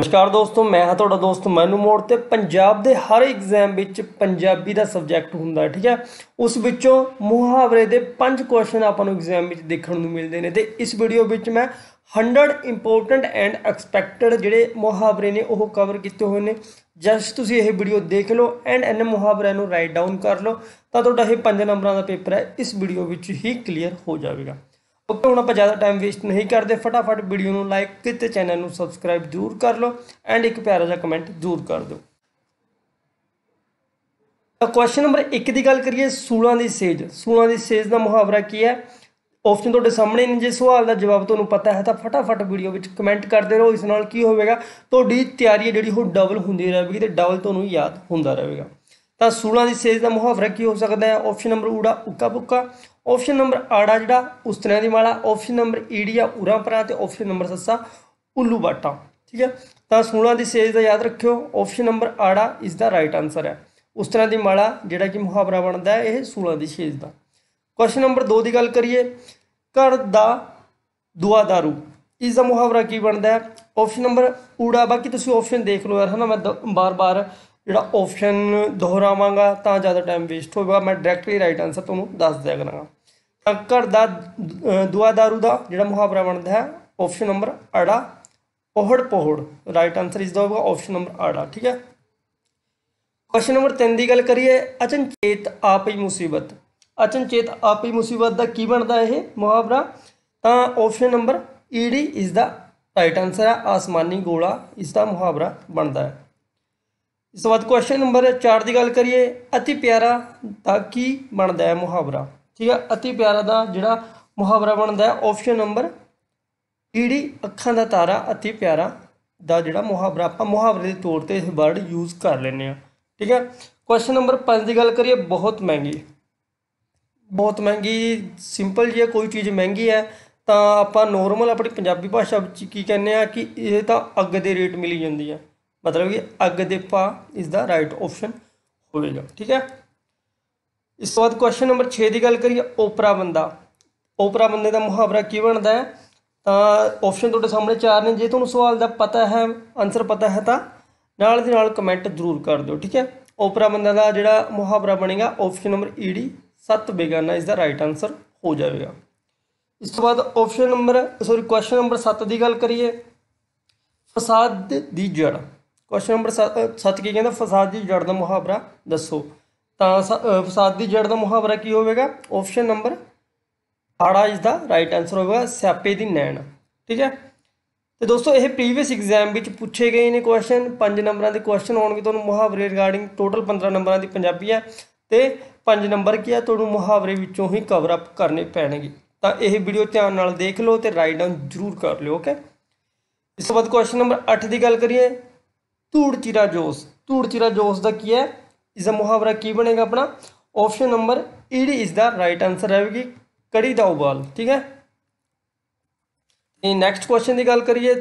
ਨਮਸਕਾਰ ਦੋਸਤੋ ਮੈਂ ਹਾਂ ਤੁਹਾਡਾ ਦੋਸਤ ਮੈਨੂੰ ਮੋੜ ਤੇ ਪੰਜਾਬ ਦੇ ਹਰ ਐਗਜ਼ਾਮ ਵਿੱਚ ਪੰਜਾਬੀ ਦਾ ਸਬਜੈਕਟ ਹੁੰਦਾ ਠੀਕ ਹੈ ਉਸ ਵਿੱਚੋਂ ਮੁਹਾਵਰੇ ਦੇ ਪੰਜ ਕੁਐਸਚਨ ਆਪਾਂ ਨੂੰ ਐਗਜ਼ਾਮ ਵਿੱਚ ਦੇਖਣ ਨੂੰ ਮਿਲਦੇ ਨੇ ਤੇ ਇਸ ਵੀਡੀਓ ਵਿੱਚ ਮੈਂ 100 ਇੰਪੋਰਟੈਂਟ ਐਂਡ ਐਕਸਪੈਕਟਡ ਜਿਹੜੇ ਮੁਹਾਵਰੇ ਨੇ ਉਹ ਕਵਰ ਕੀਤੇ ਹੋਏ ਨੇ ਜਸਟ ਤੁਸੀਂ ਇਹ ਵੀਡੀਓ ਦੇਖ ਲਓ ਐਂਡ ਇਹਨਾਂ ਮੁਹਾਵਰਿਆਂ ਨੂੰ ਰਾਈਟ ਡਾਊਨ ਕਰ ਲਓ ਤਾਂ ਤੁਹਾਡਾ ਇਹ ਪੰਜ ਨੰਬਰਾਂ ਦਾ ਪੇਪਰ ਹੈ ਇਸ ਵੀਡੀਓ ਵਿੱਚ ਹੀ ਕਲੀਅਰ ਹੋ ਜਾਵੇਗਾ ਉੱਪਰ ਹੁਣ ਆਪਾਂ ਜ਼ਿਆਦਾ ਟਾਈਮ ਵੇਸਟ ਨਹੀਂ ਕਰਦੇ ਫਟਾਫਟ ਵੀਡੀਓ ਨੂੰ ਲਾਈਕ ਤੇ ਚੈਨਲ ਨੂੰ ਸਬਸਕ੍ਰਾਈਬ ਜ਼ਰੂਰ ਕਰ ਲਓ ਐਂਡ ਇੱਕ ਪਿਆਰਾ ਜਿਹਾ ਕਮੈਂਟ ਜ਼ਰੂਰ ਕਰ ਦਿਓ ਤਾਂ ਕੁਐਸਚਨ ਨੰਬਰ 1 ਦੀ ਗੱਲ ਕਰੀਏ ਸੂਲਾਂ ਦੀ ਸੇਜ ਸੂਲਾਂ ਦੀ ਸੇਜ ਦਾ ਮੁਹਾਵਰਾ ਕੀ ਹੈ ਆਪਸ਼ਨ ਤੁਹਾਡੇ ਸਾਹਮਣੇ ਨੇ ਜੇ ਸਵਾਲ ਦਾ ਜਵਾਬ ਤੁਹਾਨੂੰ ਪਤਾ ਹੈ ਤਾਂ ਫਟਾਫਟ ਵੀਡੀਓ ਵਿੱਚ ਕਮੈਂਟ ਕਰਦੇ ਰਹੋ ਇਸ ਨਾਲ ਕੀ ਹੋਵੇਗਾ ਤੁਹਾਡੀ ਤਿਆਰੀ ਜਿਹੜੀ ਉਹ ਡਬਲ ਹੁੰਦੀ ਰਹੇਗੀ ਤੇ ਡਬਲ ਤੁਹਾਨੂੰ ਯਾਦ ਹੁੰਦਾ ਰਹੇਗਾ ਤਾਂ ਸੂਲਾਂ ਦੀ ਸੇਜ ਦਾ ਮੁਹਾਵਰਾ ਕੀ ਹੋ ਸਕਦਾ ਹੈ ਆਪਸ਼ਨ ਨੰਬਰ ਊੜਾ ਉੱਕਾ ਪੁੱਕਾ ਆਪਸ਼ਨ ਨੰਬਰ ਆੜਾ ਜਿਹੜਾ ਉਸਤਰਿਆਂ ਦੀ ਮਾਲਾ ਆਪਸ਼ਨ ਨੰਬਰ ਈੜੀ ਆ ਉਰਾਂ ਪਰਾਂ ਤੇ ਆਪਸ਼ਨ ਨੰਬਰ ਸੱਸਾ ਉੱਲੂ ਬਾਟਾ ਠੀਕ ਹੈ ਤਾਂ 16 ਦੀ ਸੇਜ ਦਾ ਯਾਦ ਰੱਖਿਓ ਆਪਸ਼ਨ ਨੰਬਰ ਆੜਾ ਇਸ ਦਾ ਰਾਈਟ ਆਨਸਰ ਹੈ ਉਸ ਤਰ੍ਹਾਂ ਦੀ ਮਾਲਾ ਜਿਹੜਾ ਕਿ ਮੁਹਾਵਰਾ ਬਣਦਾ ਹੈ ਇਹ 16 ਦੀ ਸੇਜ ਦਾ ਕੁਐਸਚਨ ਨੰਬਰ 2 ਦੀ ਗੱਲ ਕਰੀਏ ਘਰ ਦਾ ਦੁਆਦਾਰੂ ਇਸ ਦਾ ਮੁਹਾਵਰਾ ਕੀ ਬਣਦਾ ਹੈ ਆਪਸ਼ਨ ਨੰਬਰ ਊੜਾ ਬਾਕੀ ਤੁਸੀਂ ਆਪਸ਼ਨ ਦੇਖ ਲਓ ਯਾਰ ਹਨਾ ਮੈਂ ਬਾਰ-ਬਾਰ ਜਿਹੜਾ ਆਪਸ਼ਨ ਦੁਹਰਾਵਾਂਗਾ ਤਾਂ ਜ਼ਿਆਦਾ ਟਾਈਮ ਵੇਸਟ ਹੋਵੇਗਾ ਮੈਂ ਡਾਇਰੈਕਟਲੀ ਰਾਈਟ ਆਨਸਰ ਤੁਹਾਨੂੰ ਦੱਸ ਦਿਆ ਕਰਾਂਗਾ ਤਾਂ ਦਾ ਦੁਆਦਾਰੂ ਦਾ ਜਿਹੜਾ ਮੁਹਾਵਰਾ ਬਣਦਾ ਹੈ ਆਪਸ਼ਨ ਨੰਬਰ ਅੜਾ ਪੋਹੜ ਪੋਹੜ ਰਾਈਟ ਆਨਸਰ ਇਸ ਦਾ ਹੋਵੇਗਾ ਆਪਸ਼ਨ ਨੰਬਰ ਅੜਾ ਠੀਕ ਹੈ ਕੁਐਸਚਨ ਨੰਬਰ 3 ਦੀ ਗੱਲ ਕਰੀਏ ਅਚਨਚੇਤ ਆਪ ਹੀ ਮੁਸੀਬਤ ਅਚਨਚੇਤ ਆਪ ਹੀ ਮੁਸੀਬਤ ਦਾ ਕੀ ਬਣਦਾ ਇਹ ਮੁਹਾਵਰਾ ਤਾਂ ਆਪਸ਼ਨ ਨੰਬਰ ਈਡੀ ਇਸ ਦਾ ਰਾਈਟ ਆਨਸਰ ਹੈ ਆਸਮਾਨੀ ਗੋਲਾ ਇਸ ਦਾ ਮੁਹਾਵਰਾ ਬਣਦਾ ਹੈ ਇਸ ਤੋਂ ਬਾਅਦ ਕੁਐਸਚਨ ਨੰਬਰ 4 ਦੀ ਗੱਲ ਕਰੀਏ ਅਤੀ ਪਿਆਰਾ ਦਾ ਕੀ ਬਣਦਾ ਹੈ ਮੁਹਾਵਰਾ ਠੀਕ ਹੈ ਅਤੀ ਪਿਆਰਾ ਦਾ ਜਿਹੜਾ ਮੁਹਾਵਰਾ ਬਣਦਾ ਹੈ ਆਪਸ਼ਨ ਨੰਬਰ ਈੜੀ ਅੱਖਾਂ ਦਾ ਤਾਰਾ ਅਤੀ ਪਿਆਰਾ ਦਾ ਜਿਹੜਾ ਮੁਹਾਵਰਾ ਆਪਾਂ ਮੁਹਾਵਰੇ ਦੇ ਤੌਰ ਤੇ ਇਹ ਵਰਡ ਯੂਜ਼ ਕਰ ਲੈਨੇ ਆ ਠੀਕ ਹੈ ਕੁਐਸਚਨ ਨੰਬਰ 5 ਦੀ ਗੱਲ ਕਰੀਏ ਬਹੁਤ ਮਹਿੰਗੀ ਬਹੁਤ ਮਹਿੰਗੀ ਸਿੰਪਲ ਜੀ ਕੋਈ ਚੀਜ਼ ਮਹਿੰਗੀ ਹੈ ਤਾਂ ਆਪਾਂ ਨੋਰਮਲ ਆਪਣੀ ਪੰਜਾਬੀ ਭਾਸ਼ਾ ਵਿੱਚ ਕੀ ਕਹਿੰਦੇ ਆ ਕਿ ਇਹ ਤਾਂ ਅੱਗ ਦੇ ਰੇਟ ਮਿਲੀ ਜਾਂਦੀ ਹੈ ਮਤਲਬ ਕਿ ਅੱਗ ਦੇ ਪਾ ਇਸ ਦਾ ਰਾਈਟ ਆਪਸ਼ਨ ਹੋਵੇਗਾ ਠੀਕ ਹੈ ਇਸ ਤੋਂ ਬਾਅਦ ਕੁਐਸਚਨ ਨੰਬਰ 6 ਦੀ ਗੱਲ ਕਰੀਏ ਓਪਰਾ ਬੰਦਾ ਓਪਰਾ ਬੰਦੇ ਦਾ ਮੁਹਾਵਰਾ ਕੀ ਬਣਦਾ ਹੈ ਤਾਂ ਆਪਸ਼ਨ ਤੁਹਾਡੇ ਸਾਹਮਣੇ ਚਾਰ ਨੇ ਜੇ ਤੁਹਾਨੂੰ ਸਵਾਲ ਦਾ ਪਤਾ ਹੈ ਆਨਸਰ ਪਤਾ ਹੈ ਤਾਂ ਨਾਲ ਦੀ ਨਾਲ ਕਮੈਂਟ ਜ਼ਰੂਰ ਕਰ ਦਿਓ ਠੀਕ ਹੈ ਓਪਰਾ ਬੰਦਾ ਦਾ ਜਿਹੜਾ ਮੁਹਾਵਰਾ ਬਣੇਗਾ ਆਪਸ਼ਨ ਨੰਬਰ ਈਡੀ ਸੱਤ ਬੇਗਾਨਾ ਇਸ ਦਾ ਰਾਈਟ ਆਨਸਰ ਹੋ ਜਾਵੇਗਾ ਇਸ ਤੋਂ ਬਾਅਦ option number sorry question number 7 ਦੀ ਗੱਲ ਕਰੀਏ ਫਸਾਦ ਦੀ ਜੜ ਕੁਐਸਚਨ ਨੰਬਰ 7 ਸੱਚ ਕੀ ਕਹਿੰਦਾ ਫਸਾਦ ਦੀ ਜੜ ਦਾ ਮੁਹਾਵਰਾ ਦੱਸੋ ਤਾਂ ਫਸਾਦ ਦੀ ਜੜ ਦਾ ਮੁਹਾਵਰਾ ਕੀ ਹੋਵੇਗਾ ਆਪਸ਼ਨ ਨੰਬਰ ਆੜਾ ਇਸ ਦਾ ਰਾਈਟ ਆਨਸਰ ਹੋਵੇਗਾ ਸਿਆਪੇ ਦੀ ਨੈਣ ਠੀਕ ਹੈ ਤੇ ਦੋਸਤੋ ਇਹ ਪ੍ਰੀਵੀਅਸ ਐਗਜ਼ਾਮ ਵਿੱਚ ਪੁੱਛੇ ਗਏ ਨੇ ਕੁਐਸਚਨ 5 ਨੰਬਰਾਂ ਦੇ ਕੁਐਸਚਨ ਆਉਣਗੇ ਤੁਹਾਨੂੰ ਮੁਹਾਵਰੇ ਰਿਗਾਰਡਿੰਗ ਟੋਟਲ 15 ਨੰਬਰਾਂ ਦੀ ਪੰਜਾਬੀ ਹੈ ਤੇ 5 ਨੰਬਰ ਕੀ ਹੈ ਤੁਹਾਨੂੰ ਮੁਹਾਵਰੇ ਵਿੱਚੋਂ ਹੀ ਕਵਰ ਅਪ ਕਰਨੇ ਪੈਣਗੇ ਤਾਂ ਇਹ ਵੀਡੀਓ ਧਿਆਨ ਨਾਲ ਦੇਖ ਲਓ ਤੇ ਰਾਈਟ ਡਾਊਨ ਜ਼ਰੂਰ ਕਰ ਲਿਓ ਓਕੇ ਇਸ ਤੋਂ ਬਾਅਦ ਕੁਐਸਚਨ ਨੰਬਰ 8 ਦੀ ਗੱਲ ਕਰੀਏ ਧੂੜ ਚਿਰਾ ਜੋਸ ਧੂੜ ਚਿਰਾ ਜੋਸ ਦਾ ਕੀ ਹੈ ਇਸ ਦਾ ਮੁਹਾਵਰਾ ਕੀ ਬਣੇਗਾ ਆਪਣਾ ਆਪਸ਼ਨ ਨੰਬਰ ਈ ਇਸ ਦਾ ਰਾਈਟ ਆਨਸਰ ਆਵੇਗੀ ਕੜੀ ਦਾ ਉਬਾਲ ਠੀਕ ਹੈ ਇਹ ਨੈਕਸਟ ਕੁਐਸਚਨ ਦੀ ਗੱਲ ਕਰੀਏ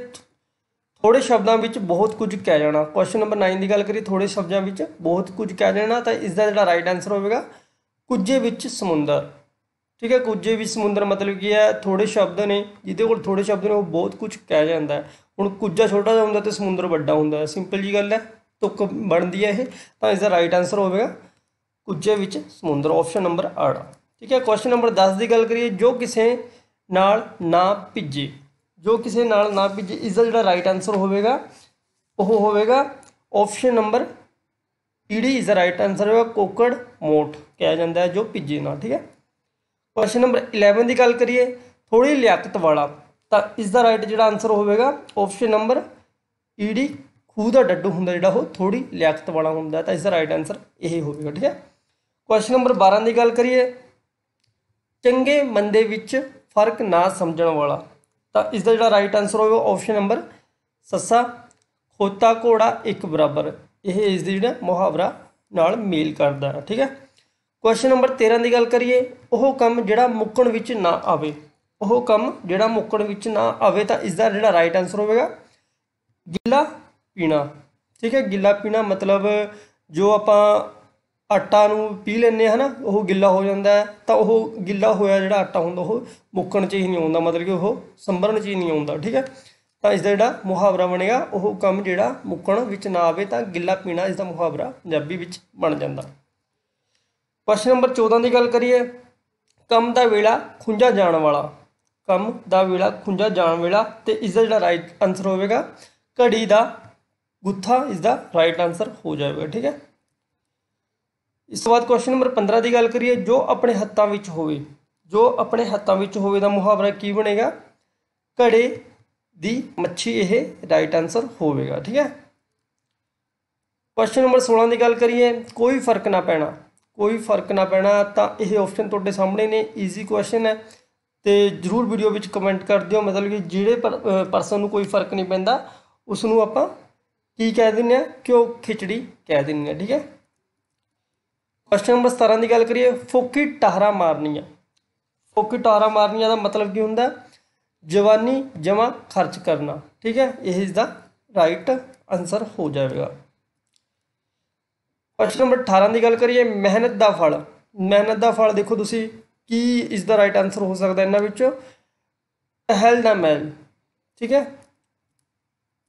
ਥੋੜੇ ਸ਼ਬਦਾਂ ਵਿੱਚ ਬਹੁਤ ਕੁਝ ਕਹਿ ਜਾਣਾ ਕੁਐਸਚਨ ਨੰਬਰ 9 ਦੀ ਗੱਲ ਕਰੀਏ ਥੋੜੇ ਸ਼ਬਦਾਂ ਵਿੱਚ ਬਹੁਤ ਕੁਝ ਕਹਿ ਜਾਣਾ ਤਾਂ ਇਸ ਦਾ ਜਿਹੜਾ ਰਾਈਟ ਆਨਸਰ ਹੋਵੇਗਾ ਕੁਝੇ ਵਿੱਚ ਸਮੁੰਦਰ ਠੀਕ ਹੈ ਕੁਝ ਵੀ ਸਮੁੰਦਰ ਮਤਲਬ ਕੀ ਹੈ ਥੋੜੇ ਸ਼ਬਦ ਨੇ ਜਿਹਦੇ ਕੋਲ ਥੋੜੇ ਸ਼ਬਦ ਨੇ ਉਹ ਬਹੁਤ ਕੁਝ ਕਹਿ ਜਾਂਦਾ ਹੁਣ ਕੁਝਾ ਛੋਟਾ ਜਿਹਾ ਹੁੰਦਾ ਤੇ ਸਮੁੰਦਰ ਵੱਡਾ ਹੁੰਦਾ ਸਿੰਪਲ ਜੀ ਗੱਲ ਹੈ ਤੁੱਕ ਬਣਦੀ ਹੈ ਇਹ ਤਾਂ ਇਸ ਦਾ ਰਾਈਟ ਆਨਸਰ ਹੋਵੇਗਾ ਕੁਝੇ ਵਿੱਚ ਸਮੁੰਦਰ ਆਪਸ਼ਨ ਨੰਬਰ 8 ਠੀਕ ਹੈ ਕੁਐਸਚਨ ਨੰਬਰ 10 ਦੀ ਗੱਲ ਕਰੀਏ ਜੋ ਕਿਸੇ ਨਾਲ ਨਾ ਭਿੱਜੇ ਜੋ ਕਿਸੇ ਨਾਲ ਨਾ ਭਿੱਜੇ ਇਸ ਦਾ ਜਿਹੜਾ ਰਾਈਟ ਆਨਸਰ ਹੋਵੇਗਾ ਉਹ ਹੋਵੇਗਾ ਆਪਸ਼ਨ ਨੰਬਰ ਈਡੀ ਇਜ਼ ਦਾ ਰਾਈਟ ਆਨਸਰ ਹੋਵੇਗਾ ਕੋਕੜ ਮੋਟ ਕਿਹਾ ਜਾਂਦਾ ਹੈ ਜੋ ਭਿੱਜੇ ਨਾ ਠੀਕ ਹੈ ਕੁਐਸਚਨ ਨੰਬਰ 11 ਦੀ ਗੱਲ ਕਰੀਏ ਥੋੜੀ ਲਿਆਕਤ ਵਾਲਾ ਤਾਂ ਇਸ ਦਾ ਰਾਈਟ ਜਿਹੜਾ ਆਨਸਰ ਹੋਵੇਗਾ ਆਪਸ਼ਨ ਨੰਬਰ ਈਡੀ ਖੂਹ ਦਾ ਡੱਡੂ ਹੁੰਦਾ ਜਿਹੜਾ ਉਹ ਥੋੜੀ ਲਿਆਕਤ ਵਾਲਾ ਹੁੰਦਾ ਤਾਂ ਇਸ ਦਾ ਰਾਈਟ ਆਨਸਰ ਇਹ ਹੋਵੇਗਾ ਠੀਕ ਹੈ ਕੁਐਸਚਨ ਨੰਬਰ 12 ਦੀ ਗੱਲ ਕਰੀਏ ਚੰਗੇ ਮੰਦੇ ਵਿੱਚ ਫਰਕ ਨਾ ਸਮਝਣ ਵਾਲਾ ਤਾਂ ਇਸ ਦਾ ਜਿਹੜਾ ਰਾਈਟ ਆਨਸਰ ਹੋਵੇਗਾ ਆਪਸ਼ਨ ਨੰਬਰ ਸੱਸਾ ਖੋਤਾ ਘੋੜਾ ਇੱਕ ਬਰਾਬਰ ਇਹ ਇਸ ਦੀ ਜਿਹੜਾ ਮੁਹਾਵਰਾ ਨਾਲ ਮੇਲ ਕਰਦਾ ਠੀਕ ਹੈ ਕੁਐਸਚਨ ਨੰਬਰ 13 ਦੀ ਗੱਲ ਕਰੀਏ ਉਹ ਕੰਮ ਜਿਹੜਾ ਮੁੱਕਣ ਵਿੱਚ ਨਾ ਆਵੇ ਉਹ ਕੰਮ ਜਿਹੜਾ ਮੁੱਕਣ ਵਿੱਚ ਨਾ ਆਵੇ ਤਾਂ ਇਸ ਦਾ ਜਿਹੜਾ ਰਾਈਟ ਆਨਸਰ ਹੋਵੇਗਾ ਗਿੱਲਾ ਪੀਣਾ ਠੀਕ ਹੈ ਗਿੱਲਾ ਪੀਣਾ ਮਤਲਬ ਜੋ ਆਪਾਂ ਆਟਾ ਨੂੰ ਪੀ ਲੈਨੇ ਹਨਾ ਉਹ ਗਿੱਲਾ ਹੋ ਜਾਂਦਾ ਹੈ ਤਾਂ ਉਹ ਗਿੱਲਾ ਹੋਇਆ ਜਿਹੜਾ ਆਟਾ ਹੁੰਦਾ ਉਹ ਮੁੱਕਣ 'ਚ ਹੀ ਨਹੀਂ ਆਉਂਦਾ ਮਤਲਬ ਕਿ ਉਹ ਸੰਭਰਨ 'ਚ ਹੀ ਨਹੀਂ ਆਉਂਦਾ ਠੀਕ ਹੈ ਤਾਂ ਇਸ ਦਾ ਜਿਹੜਾ ਮੁਹਾਵਰਾ ਬਣੇਗਾ ਉਹ ਕੰਮ ਜਿਹੜਾ ਮੁੱਕਣ ਵਿੱਚ ਨਾ ਆਵੇ ਤਾਂ ਗਿੱਲਾ ਪੀਣਾ ਇਸ ਦਾ ਮੁਹਾਵਰਾ ਪੰਜਾਬੀ ਵਿੱਚ ਬਣ ਜਾਂਦਾ ਪ੍ਰਸ਼ਨ ਨੰਬਰ 14 ਦੀ ਗੱਲ ਕਰੀਏ ਕੰਮ ਦਾ ਵੇਲਾ ਖੁੰਝਾ ਜਾਣ ਵਾਲਾ ਕੰਮ ਦਾ ਵੇਲਾ ਖੁੰਝਾ ਜਾਣ ਵੇਲਾ ਤੇ ਇਸ ਦਾ ਜਿਹੜਾ ਰਾਈਟ ਆਨਸਰ ਹੋਵੇਗਾ ਘੜੀ ਦਾ ਗੁੱਥਾ ਇਸ ਦਾ ਰਾਈਟ ਆਨਸਰ ਹੋ ਜਾਵੇਗਾ ਠੀਕ ਹੈ ਇਸ ਤੋਂ ਬਾਅਦ ਕੁਐਸਚਨ ਨੰਬਰ 15 ਦੀ ਗੱਲ ਕਰੀਏ ਜੋ ਆਪਣੇ ਹੱਥਾਂ ਵਿੱਚ ਹੋਵੇ ਜੋ ਆਪਣੇ ਹੱਥਾਂ ਵਿੱਚ ਹੋਵੇ ਦਾ ਮੁਹਾਵਰਾ ਕੀ ਬਣੇਗਾ ਘੜੇ ਦੀ ਮੱਛੀ ਇਹ ਰਾਈਟ ਆਨਸਰ ਹੋਵੇਗਾ ਠੀਕ ਹੈ ਕੁਐਸਚਨ ਨੰਬਰ 16 ਦੀ ਗੱਲ ਕਰੀਏ ਕੋਈ ਫਰਕ ਨਾ ਪੈਣਾ ਕੋਈ ਫਰਕ ਨਾ ਪੈਣਾ ਤਾਂ ਇਹ ਆਪਸ਼ਨ ਤੁਹਾਡੇ ਸਾਹਮਣੇ ਨੇ ਈਜ਼ੀ ਕੁਐਸਚਨ ਹੈ ਤੇ ਜਰੂਰ ਵੀਡੀਓ ਵਿੱਚ ਕਮੈਂਟ ਕਰ ਦਿਓ ਮਤਲਬ ਕਿ ਜਿਹੜੇ ਪਰਸਨ ਨੂੰ ਕੋਈ ਫਰਕ ਨਹੀਂ ਪੈਂਦਾ ਉਸ ਨੂੰ ਆਪਾਂ ਕੀ ਕਹਿ ਦਿੰਨੇ ਆ ਕਿਉਂ ਖਿਚੜੀ ਕਹਿ ਦਿੰਨੇ ਆ ਠੀਕ ਹੈ ਕੁਐਸਚਨ ਨੰਬਰ 17 ਦੀ ਗੱਲ ਕਰੀਏ ਫੋਕੀ ਟਹਰਾ ਮਾਰਨੀਆ ਫੋਕੀ ਟਹਰਾ ਮਾਰਨੀਆ ਦਾ ਮਤਲਬ ਕੀ ਹੁੰਦਾ ਜਵਾਨੀ ਜਮਾ ਖਰਚ ਕਰਨਾ ਠੀਕ ਹੈ ਇਹ ਇਸ ਦਾ ਰਾਈਟ ਆਨਸਰ ਹੋ ਜਾਵੇਗਾ ਪ੍ਰਸ਼ਨ ਨੰਬਰ 18 ਦੀ ਗੱਲ ਕਰੀਏ ਮਿਹਨਤ ਦਾ ਫਲ ਮਿਹਨਤ ਦਾ ਫਲ ਦੇਖੋ ਤੁਸੀਂ ਕੀ ਇਸ ਦਾ ਰਾਈਟ ਆਨਸਰ ਹੋ ਸਕਦਾ ਇਹਨਾਂ ਵਿੱਚੋਂ ਹੈਲ ਦਾ ਮੈਲ ਠੀਕ ਹੈ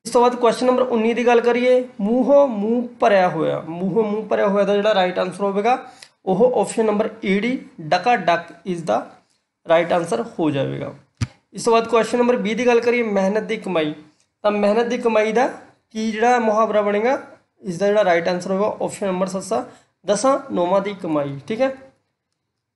ਇਸ ਤੋਂ ਬਾਅਦ ਕੁਐਸਚਨ ਨੰਬਰ 19 ਦੀ ਗੱਲ ਕਰੀਏ ਮੂੰਹੋਂ ਮੂੰਹ ਭਰਿਆ ਹੋਇਆ ਮੂੰਹੋਂ ਮੂੰਹ ਭਰਿਆ ਹੋਇਆ ਦਾ ਜਿਹੜਾ ਰਾਈਟ ਆਨਸਰ ਹੋਵੇਗਾ ਉਹ ਆਪਸ਼ਨ ਨੰਬਰ ਈ ਡੀ ਡਕਾ ਡਕ ਇਸ ਦਾ ਰਾਈਟ ਆਨਸਰ ਹੋ ਜਾਵੇਗਾ ਇਸ ਤੋਂ ਬਾਅਦ ਕੁਐਸਚਨ ਨੰਬਰ 20 ਦੀ ਗੱਲ ਕਰੀਏ ਮਿਹਨਤ ਦੀ ਕਮਾਈ ਤਾਂ ਮਿਹਨਤ ਦੀ ਕਮਾਈ ਦਾ ਕੀ ਜਿਹੜਾ ਮੁਹਾਵਰਾ ਬਣੇਗਾ ਇਸ ਦਾ ਜਿਹੜਾ ਰਾਈਟ ਆਨਸਰ ਹੋਵੇਗਾ ਆਪਸ਼ਨ ਨੰਬਰ 7 ਦਸਾਂ ਨੋਮਾ ਦੀ ਕਮਾਈ ਠੀਕ ਹੈ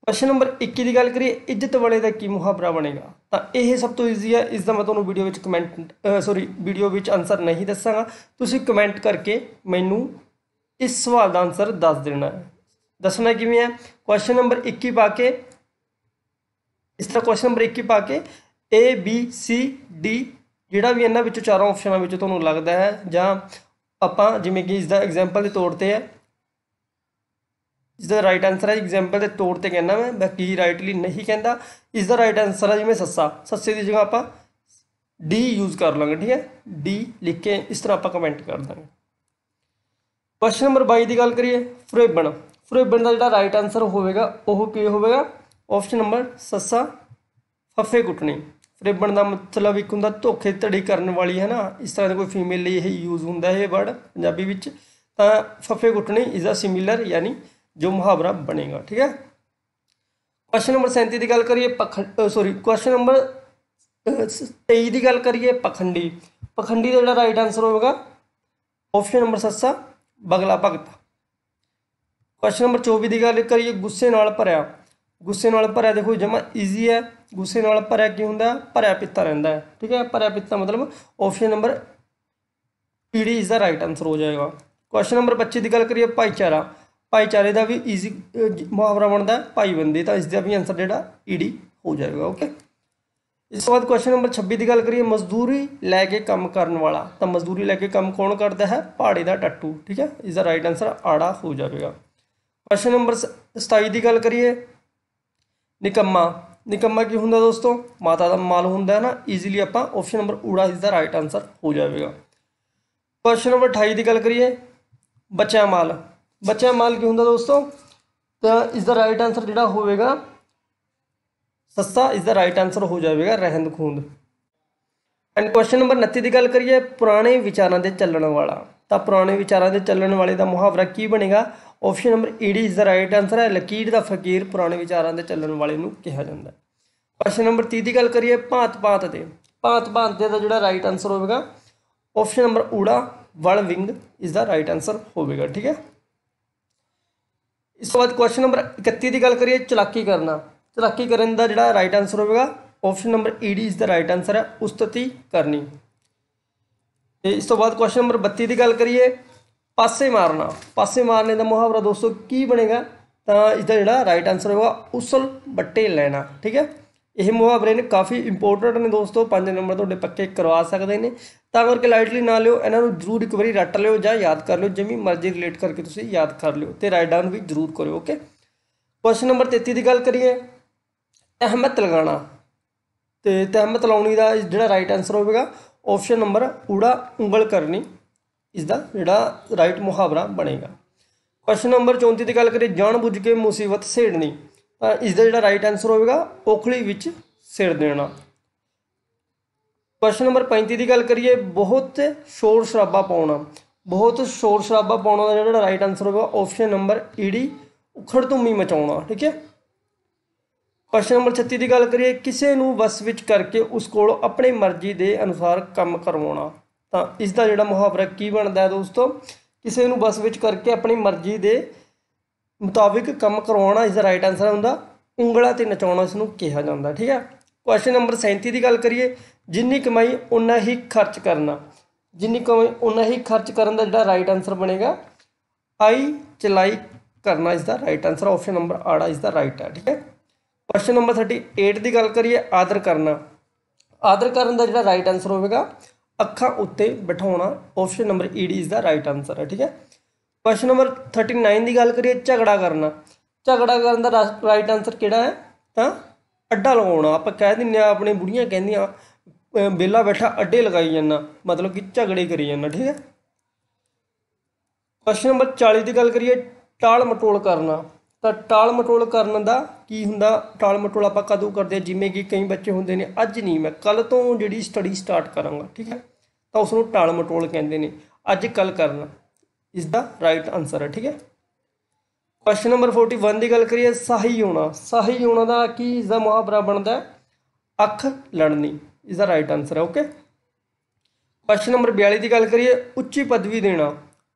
ਪ੍ਰਸ਼ਨ ਨੰਬਰ 21 ਦੀ ਗੱਲ ਕਰੀਏ ਇੱਜ਼ਤ ਵਾਲੇ ਦਾ ਕੀ ਮੁਹਾਵਰਾ ਬਣੇਗਾ ਤਾਂ ਇਹ ਸਭ ਤੋਂ ਈਜ਼ੀ ਹੈ ਇਸ ਦਾ ਮੈਂ ਤੁਹਾਨੂੰ ਵੀਡੀਓ ਵਿੱਚ ਕਮੈਂਟ ਸੌਰੀ ਵੀਡੀਓ ਵਿੱਚ ਆਨਸਰ ਨਹੀਂ ਦੱਸਾਂਗਾ ਤੁਸੀਂ ਕਮੈਂਟ ਕਰਕੇ ਮੈਨੂੰ ਇਸ ਸਵਾਲ ਦਾ ਆਨਸਰ ਦੱਸ ਦੇਣਾ ਹੈ ਦੱਸਣਾ ਕਿਵੇਂ ਹੈ ਕੁਐਸਚਨ ਨੰਬਰ 21 ਪਾ ਕੇ ਇਸ ਤਰ੍ਹਾਂ ਕੁਐਸਚਨ ਨੰਬਰ 21 ਪਾ ਕੇ A B C D ਜਿਹੜਾ ਵੀ ਇਹਨਾਂ ਵਿੱਚੋਂ ਚਾਰੋਂ ਆਪਸ਼ਨਾਂ ਵਿੱਚੋਂ ਤੁਹਾਨੂੰ ਲੱਗਦਾ ਹੈ ਜਾਂ ਆਪਾਂ ਜਿਵੇਂ ਕਿ ਇਸ ਦਾ ਐਗਜ਼ਾਮਪਲ ਦੇ ਤੌਰ ਤੇ ਹੈ ਇਸ ਦਾ ਰਾਈਟ ਆਨਸਰ ਹੈ ਐਗਜ਼ਾਮਪਲ ਦੇ ਤੌਰ ਤੇ ਕਹਿੰਦਾ ਮੈਂ ਬਾਕੀ ਰਾਈਟਲੀ ਨਹੀਂ ਕਹਿੰਦਾ ਇਸ ਦਾ ਰਾਈਟ ਆਨਸਰ ਹੈ ਜਿਵੇਂ ਸੱਸਾ ਸੱਸੇ ਦੀ ਜਗ੍ਹਾ ਆਪਾਂ ਡੀ ਯੂਜ਼ ਕਰ ਲਾਂਗੇ ਠੀਕ ਹੈ ਡੀ ਲਿਖ ਕੇ ਇਸ ਤਰ੍ਹਾਂ ਆਪਾਂ ਕਮੈਂਟ ਕਰ ਦਾਂਗੇ ਕੁਐਸਚਨ ਨੰਬਰ 22 ਦੀ ਗੱਲ ਕਰੀਏ ਫਰੇਬਣ ਫਰੇਬਣ ਦਾ ਜਿਹੜਾ ਰਾਈਟ ਆਨਸਰ ਹੋਵੇਗਾ ਉਹ ਕੀ ਹੋਵੇਗਾ ਆਪਸ਼ਨ ਨੰਬਰ ਸੱਸਾ ਫੱਫੇ ਕੁੱਟਣੀ ਰਿਬਨ ਦਾ ਮਤਲਬ ਇੱਕ ਹੁੰਦਾ ਧੋਖੇ ਧੜੀ ਕਰਨ ਵਾਲੀ ਹੈ ਨਾ ਇਸ ਤਰ੍ਹਾਂ ਦਾ ਕੋਈ ਫੀਮੇਲ ਲਈ ਇਹ ਯੂਜ਼ ਹੁੰਦਾ ਹੈ ਇਹ ਵਰਡ ਪੰਜਾਬੀ ਵਿੱਚ ਤਾਂ ਫੱਫੇ ਗੁੱਟਣੀ ਇਜ਼ ਅ ਸਿਮਿਲਰ ਯਾਨੀ ਜੋ ਮੁਹਾਵਰਾ ਬਣੇਗਾ ਠੀਕ ਹੈ ਕੁਐਸਚਨ ਨੰਬਰ 37 ਦੀ ਗੱਲ ਕਰੀਏ ਪਖੰਡ ਸੌਰੀ ਕੁਐਸਚਨ ਨੰਬਰ 23 ਦੀ ਗੱਲ ਕਰੀਏ ਪਖੰਡੀ ਪਖੰਡੀ ਦਾ ਜਿਹੜਾ ਰਾਈਟ ਆਨਸਰ ਹੋਵੇਗਾ ਆਪਸ਼ਨ ਨੰਬਰ 7 ਬਗਲਾ ਭਗਤ ਕੁਐਸਚਨ ਨੰਬਰ 24 ਦੀ ਗੱਲ ਕਰੀਏ ਗੁੱਸੇ ਨਾਲ ਭਰਿਆ ਗੁੱਸੇ ਨਾਲ ਭਰਿਆ ਦੇਖੋ ਜਮਾ ਈਜ਼ੀ ਹੈ ਗੁੱਸੇ ਨਾਲ ਭਰਿਆ ਕੀ ਹੁੰਦਾ ਭਰਿਆ ਪਿੱਤਾ ਰਹਿੰਦਾ ਠੀਕ ਹੈ ਭਰਿਆ ਪਿੱਤਾ ਮਤਲਬ ਆਪਸ਼ਨ ਨੰਬਰ ਈਡੀ ਇਜ਼ ਦਾ ਰਾਈਟ ਆਨਸਰ ਹੋ ਜਾਏਗਾ ਕੁਐਸਚਨ ਨੰਬਰ 25 ਦੀ ਗੱਲ ਕਰੀਏ ਭਾਈਚਾਰਾ ਭਾਈਚਾਰੇ ਦਾ ਵੀ ਈਜ਼ੀ ਮੁਹਾਵਰਾ ਬਣਦਾ ਭਾਈ ਬੰਦੇ ਤਾਂ ਇਸ ਦਾ ਵੀ ਆਨਸਰ ਜਿਹੜਾ ਈਡੀ ਹੋ ਜਾਏਗਾ ਓਕੇ ਇਸ ਤੋਂ ਬਾਅਦ ਕੁਐਸਚਨ ਨੰਬਰ 26 ਦੀ ਗੱਲ ਕਰੀਏ ਮਜ਼ਦੂਰੀ ਲੈ ਕੇ ਕੰਮ ਕਰਨ ਵਾਲਾ ਤਾਂ ਮਜ਼ਦੂਰੀ ਲੈ ਕੇ ਕੰਮ ਕੌਣ ਕਰਦਾ ਹੈ ਪਹਾੜੇ ਦਾ ਟੱਟੂ ਠੀਕ ਹੈ ਇਸ ਦਾ ਰਾਈਟ ਆਨਸਰ ਆੜਾ ਹੋ ਜਾਵੇਗਾ ਕੁਐਸਚਨ ਨੰਬਰ 27 ਦੀ ਗੱਲ ਕਰੀਏ ਨਿਕੰਮਾ ਨਿਕੰਮਾ ਕੀ ਹੁੰਦਾ ਦੋਸਤੋ ਮਾਤਾ ਦਾ ਮਾਲ ਹੁੰਦਾ ਹੈ ਨਾ ਈਜ਼ੀਲੀ ਆਪਾਂ ਆਪਸ਼ਨ ਨੰਬਰ ਊੜਾ ਇਸ ਦਾ ਰਾਈਟ ਆਨਸਰ ਹੋ ਜਾਵੇਗਾ ਕੁਐਸਚਨ ਨੰਬਰ 28 ਦੀ ਗੱਲ ਕਰੀਏ ਬੱਚਾ ਮਾਲ ਬੱਚਾ ਮਾਲ ਕੀ ਹੁੰਦਾ ਦੋਸਤੋ ਤਾਂ ਇਸ ਦਾ ਰਾਈਟ ਆਨਸਰ ਜਿਹੜਾ ਹੋਵੇਗਾ ਸੱਸਾ ਇਸ ਦਾ ਰਾਈਟ ਆਨਸਰ ਹੋ ਜਾਵੇਗਾ ਰਹਿੰਦ ਖੂੰਦ ਐਂਡ ਕੁਐਸਚਨ ਨੰਬਰ 29 ਦੀ ਗੱਲ ਕਰੀਏ ਪੁਰਾਣੇ ਵਿਚਾਰਾਂ ਦੇ ਚੱਲਣ ਵਾਲਾ ਤਾਂ ਪੁਰਾਣੇ ਵਿਚਾਰਾਂ ਦੇ ਚੱਲਣ ਵਾਲੇ ਦਾ ਮੁਹਾਵਰਾ ਕੀ ਬਣੇਗਾ ਆਪਸ਼ਨ ਨੰਬਰ ਈਡੀ ਇਜ਼ ਦਾ ਰਾਈਟ ਆਨਸਰ ਹੈ ਲਕੀਰ ਦਾ ਫਕੀਰ ਪੁਰਾਣੇ ਵਿਚਾਰਾਂ ਦੇ ਚੱਲਣ ਵਾਲੇ ਨੂੰ ਕਿਹਾ ਜਾਂਦਾ ਹੈ ਪ੍ਰਸ਼ਨ ਨੰਬਰ 3 ਦੀ ਗੱਲ ਕਰੀਏ ਭਾਂਤ-ਭਾਂਤ ਦੇ ਭਾਂਤ-ਭਾਂਤ ਦੇ ਦਾ ਜਿਹੜਾ ਰਾਈਟ ਆਨਸਰ ਹੋਵੇਗਾ ਆਪਸ਼ਨ ਨੰਬਰ ਊੜਾ ਵਲ ਵਿੰਗ ਇਸ ਦਾ ਰਾਈਟ ਆਨਸਰ ਹੋਵੇਗਾ ਠੀਕ ਹੈ ਇਸ ਤੋਂ ਬਾਅਦ ਕੁਐਸਚਨ ਨੰਬਰ 31 ਦੀ ਗੱਲ ਕਰੀਏ ਚਲਾਕੀ ਕਰਨਾ ਚਲਾਕੀ ਕਰਨ ਦਾ ਜਿਹੜਾ ਰਾਈਟ ਆਨਸਰ ਹੋਵੇਗਾ ਆਪਸ਼ਨ ਨੰਬਰ ਈਡੀ ਇਸ ਦਾ ਰਾਈਟ ਆਨਸਰ ਹੈ ਉਸਤਤੀ ਕਰਨੀ ਤੇ ਇਸ ਤੋਂ ਬਾਅਦ ਕੁਐਸਚਨ ਨੰਬਰ 32 ਦੀ ਗੱਲ ਕਰੀਏ ਪਾਸੇ ਮਾਰਨਾ ਪਾਸੇ ਮਾਰਨੇ ਦਾ ਮੁਹਾਵਰਾ ਦੋਸਤੋ ਕੀ ਬਣੇਗਾ ਤਾਂ ਇਸ ਦਾ ਜਿਹੜਾ ਰਾਈਟ ਆਨਸਰ ਹੋਗਾ ਉਸਲ ਬੱਟੇ ਲੈਣਾ ਠੀਕ ਹੈ ਇਹ ਮੁਹਾਵਰੇ ਨੇ ਕਾਫੀ ਇੰਪੋਰਟੈਂਟ ਨੇ ਦੋਸਤੋ ਪੰਜ ਨੰਬਰ ਤੁਹਾਡੇ ਪੱਕੇ ਕਰਵਾ ਸਕਦੇ ਨੇ ਤਾਂ ਕਰਕੇ ਲਾਈਟਲੀ ਨਾ ਲਿਓ ਇਹਨਾਂ ਨੂੰ ਜ਼ਰੂਰ ਇੱਕ ਵਾਰੀ ਰੱਟ ਲਿਓ ਜਾਂ ਯਾਦ ਕਰ ਲਿਓ ਜਿਵੇਂ ਮਰਜ਼ੀ ਰਿਲੇਟ ਕਰਕੇ ਤੁਸੀਂ ਯਾਦ ਕਰ ਲਿਓ ਤੇ ਰਾਈਟ ਡਾਊਨ ਵੀ ਜ਼ਰੂਰ ਕਰਿਓ ਓਕੇ ਕੁਐਸਚਨ ਨੰਬਰ 33 ਦੀ ਗੱਲ ਕਰੀਏ ਤਹਿਮਤ ਲਗਾਣਾ ਤੇ ਤਹਿਮਤ ਲਾਉਣੀ ਦਾ ਜਿਹੜਾ ਰਾਈਟ ਆਨਸਰ ਹੋਵੇਗਾ ਆਪਸ਼ਨ ਨੰਬਰ ਊੜਾ ਉਂਗਲ ਕਰਨੀ ਇਸ ਦਾ ਜਿਹੜਾ ਰਾਈਟ ਮੁਹਾਵਰਾ ਬਣੇਗਾ ਕੁਐਸਚਨ ਨੰਬਰ 34 ਦੀ ਗੱਲ ਕਰੀਏ ਜਾਣ ਬੁੱਝ ਕੇ ਮੁਸੀਬਤ ਸੇੜਨੀ ਤਾਂ ਇਸ ਦਾ ਜਿਹੜਾ ਰਾਈਟ ਆਨਸਰ ਹੋਵੇਗਾ ਔਖਲੀ ਵਿੱਚ ਸਿਰ ਦੇਣਾ ਕੁਐਸਚਨ ਨੰਬਰ 35 ਦੀ ਗੱਲ ਕਰੀਏ ਬਹੁਤ ਸ਼ੋਰ ਸ਼ਰਾਬਾ ਪਾਉਣਾ ਬਹੁਤ ਸ਼ੋਰ ਸ਼ਰਾਬਾ ਪਾਉਣਾ ਦਾ ਜਿਹੜਾ ਰਾਈਟ ਆਨਸਰ ਹੋਵੇਗਾ ਆਪਸ਼ਨ ਨੰਬਰ ਈਡੀ ਉਖੜ ਧੁੰਮੀ ਮਚਾਉਣਾ ਠੀਕ ਹੈ ਕੁਐਸਚਨ ਨੰਬਰ 36 ਦੀ ਗੱਲ ਕਰੀਏ ਕਿਸੇ ਨੂੰ ਵਸ ਵਿੱਚ ਕਰਕੇ ਉਸ ਕੋਲ ਆਪਣੀ ਮਰਜ਼ੀ ਦੇ ਅਨੁਸਾਰ ਕੰਮ ਕਰਵਾਉਣਾ ਤਾਂ ਇਸ ਦਾ ਜਿਹੜਾ ਮੁਹਾਵਰਾ ਕੀ ਬਣਦਾ ਹੈ ਦੋਸਤੋ ਕਿਸੇ ਨੂੰ ਬਸ ਵਿੱਚ ਕਰਕੇ ਆਪਣੀ ਮਰਜ਼ੀ ਦੇ ਮੁਤਾਬਿਕ ਕੰਮ ਕਰਵਾਉਣਾ ਇਸ ਦਾ ਰਾਈਟ ਆਨਸਰ ਹੁੰਦਾ ਉਂਗਲਾਂ ਤੇ ਨਚਾਉਣਾ ਇਸ ਨੂੰ ਕਿਹਾ ਜਾਂਦਾ ਠੀਕ ਹੈ ਕੁਐਸਚਨ ਨੰਬਰ 37 ਦੀ ਗੱਲ ਕਰੀਏ ਜਿੰਨੀ ਕਮਾਈ ਉਨਾ ਹੀ ਖਰਚ ਕਰਨਾ ਜਿੰਨੀ ਕਮਾਈ ਉਨਾ ਹੀ ਖਰਚ ਕਰਨ ਦਾ ਜਿਹੜਾ ਰਾਈਟ ਆਨਸਰ ਬਣੇਗਾ ਆਈ ਚਲਾਈ ਕਰਨਾ ਇਸ ਦਾ ਰਾਈਟ ਆਨਸਰ ਆਪਸ਼ਨ ਨੰਬਰ 8 ਇਸ ਦਾ ਰਾਈਟ ਹੈ ਠੀਕ ਹੈ ਕੁਐਸਚਨ ਨੰਬਰ 38 ਦੀ ਗੱਲ ਕਰੀਏ ਆਦਰ ਕਰਨਾ ਆਦਰ ਕਰਨ ਦਾ ਜਿਹੜਾ ਰਾਈਟ ਆਨਸਰ ਹੋਵੇਗਾ ਅੱਖਾਂ ਉੱਤੇ ਬਿਠਾਉਣਾ option number ED is the right answer ਹੈ ਠੀਕ ਹੈ ਕੁਐਸਚਨ ਨੰਬਰ 39 ਦੀ ਗੱਲ ਕਰੀਏ ਝਗੜਾ ਕਰਨਾ ਝਗੜਾ ਕਰਨ ਦਾ ਰਾਈਟ ਆਨਸਰ ਕਿਹੜਾ ਹੈ ਤਾਂ ਅੱਡਾ ਲਗਾਉਣਾ ਆਪਾਂ ਕਹਿ ਦਿੰਨੇ ਆ ਆਪਣੇ ਬੁੜੀਆਂ ਕਹਿੰਦੀਆਂ ਬੇਲਾ ਬੈਠਾ ਅੱਡੇ ਲਗਾਈ ਜਾਂਦਾ ਮਤਲਬ ਕਿ ਝਗੜੇ ਕਰੀ ਜਾਂਦਾ ਠੀਕ ਹੈ ਕੁਐਸਚਨ ਨੰਬਰ 40 ਦੀ ਗੱਲ ਕਰੀਏ ਟਾਲ ਮਟੋਲ ਕਰਨਾ ਤਾਂ ਟਾਲ ਮਟੋਲ ਕਰਨ ਦਾ ਕੀ ਹੁੰਦਾ ਟਾਲ ਮਟੋਲ ਆਪਾਂ ਕਦੋਂ ਕਰਦੇ ਆ ਜਿਵੇਂ ਕਿ ਕਈ ਬੱਚੇ ਹੁੰਦੇ ਨੇ ਅੱਜ ਨਹੀਂ ਮੈਂ ਕੱਲ ਤੋਂ ਜਿਹੜੀ ਸਟੱਡੀ ਸਟਾਰਟ ਕਰਾਂਗਾ ਠੀਕ ਹੈ ਤਾਂ ਉਸ ਨੂੰ ਟਾਲ ਮਟੋਲ ਕਹਿੰਦੇ ਨੇ ਅੱਜ ਕੱਲ ਕਰਨਾ ਇਸ ਦਾ ਰਾਈਟ ਆਨਸਰ ਹੈ ਠੀਕ ਹੈ ਕੁਐਸਚਨ ਨੰਬਰ 41 ਦੀ ਗੱਲ ਕਰੀਏ ਸਹੀ ਹੋਣਾ ਸਹੀ ਹੋਣਾ ਦਾ ਕੀ ਇਸ ਦਾ ਮੁਹਾਵਰਾ ਬਣਦਾ ਅੱਖ ਲੜਨੀ ਇਸ ਦਾ ਰਾਈਟ ਆਨਸਰ ਹੈ ਓਕੇ ਕੁਐਸਚਨ ਨੰਬਰ 42 ਦੀ ਗੱਲ ਕਰੀਏ ਉੱਚੀ ਪਦਵੀ ਦੇਣਾ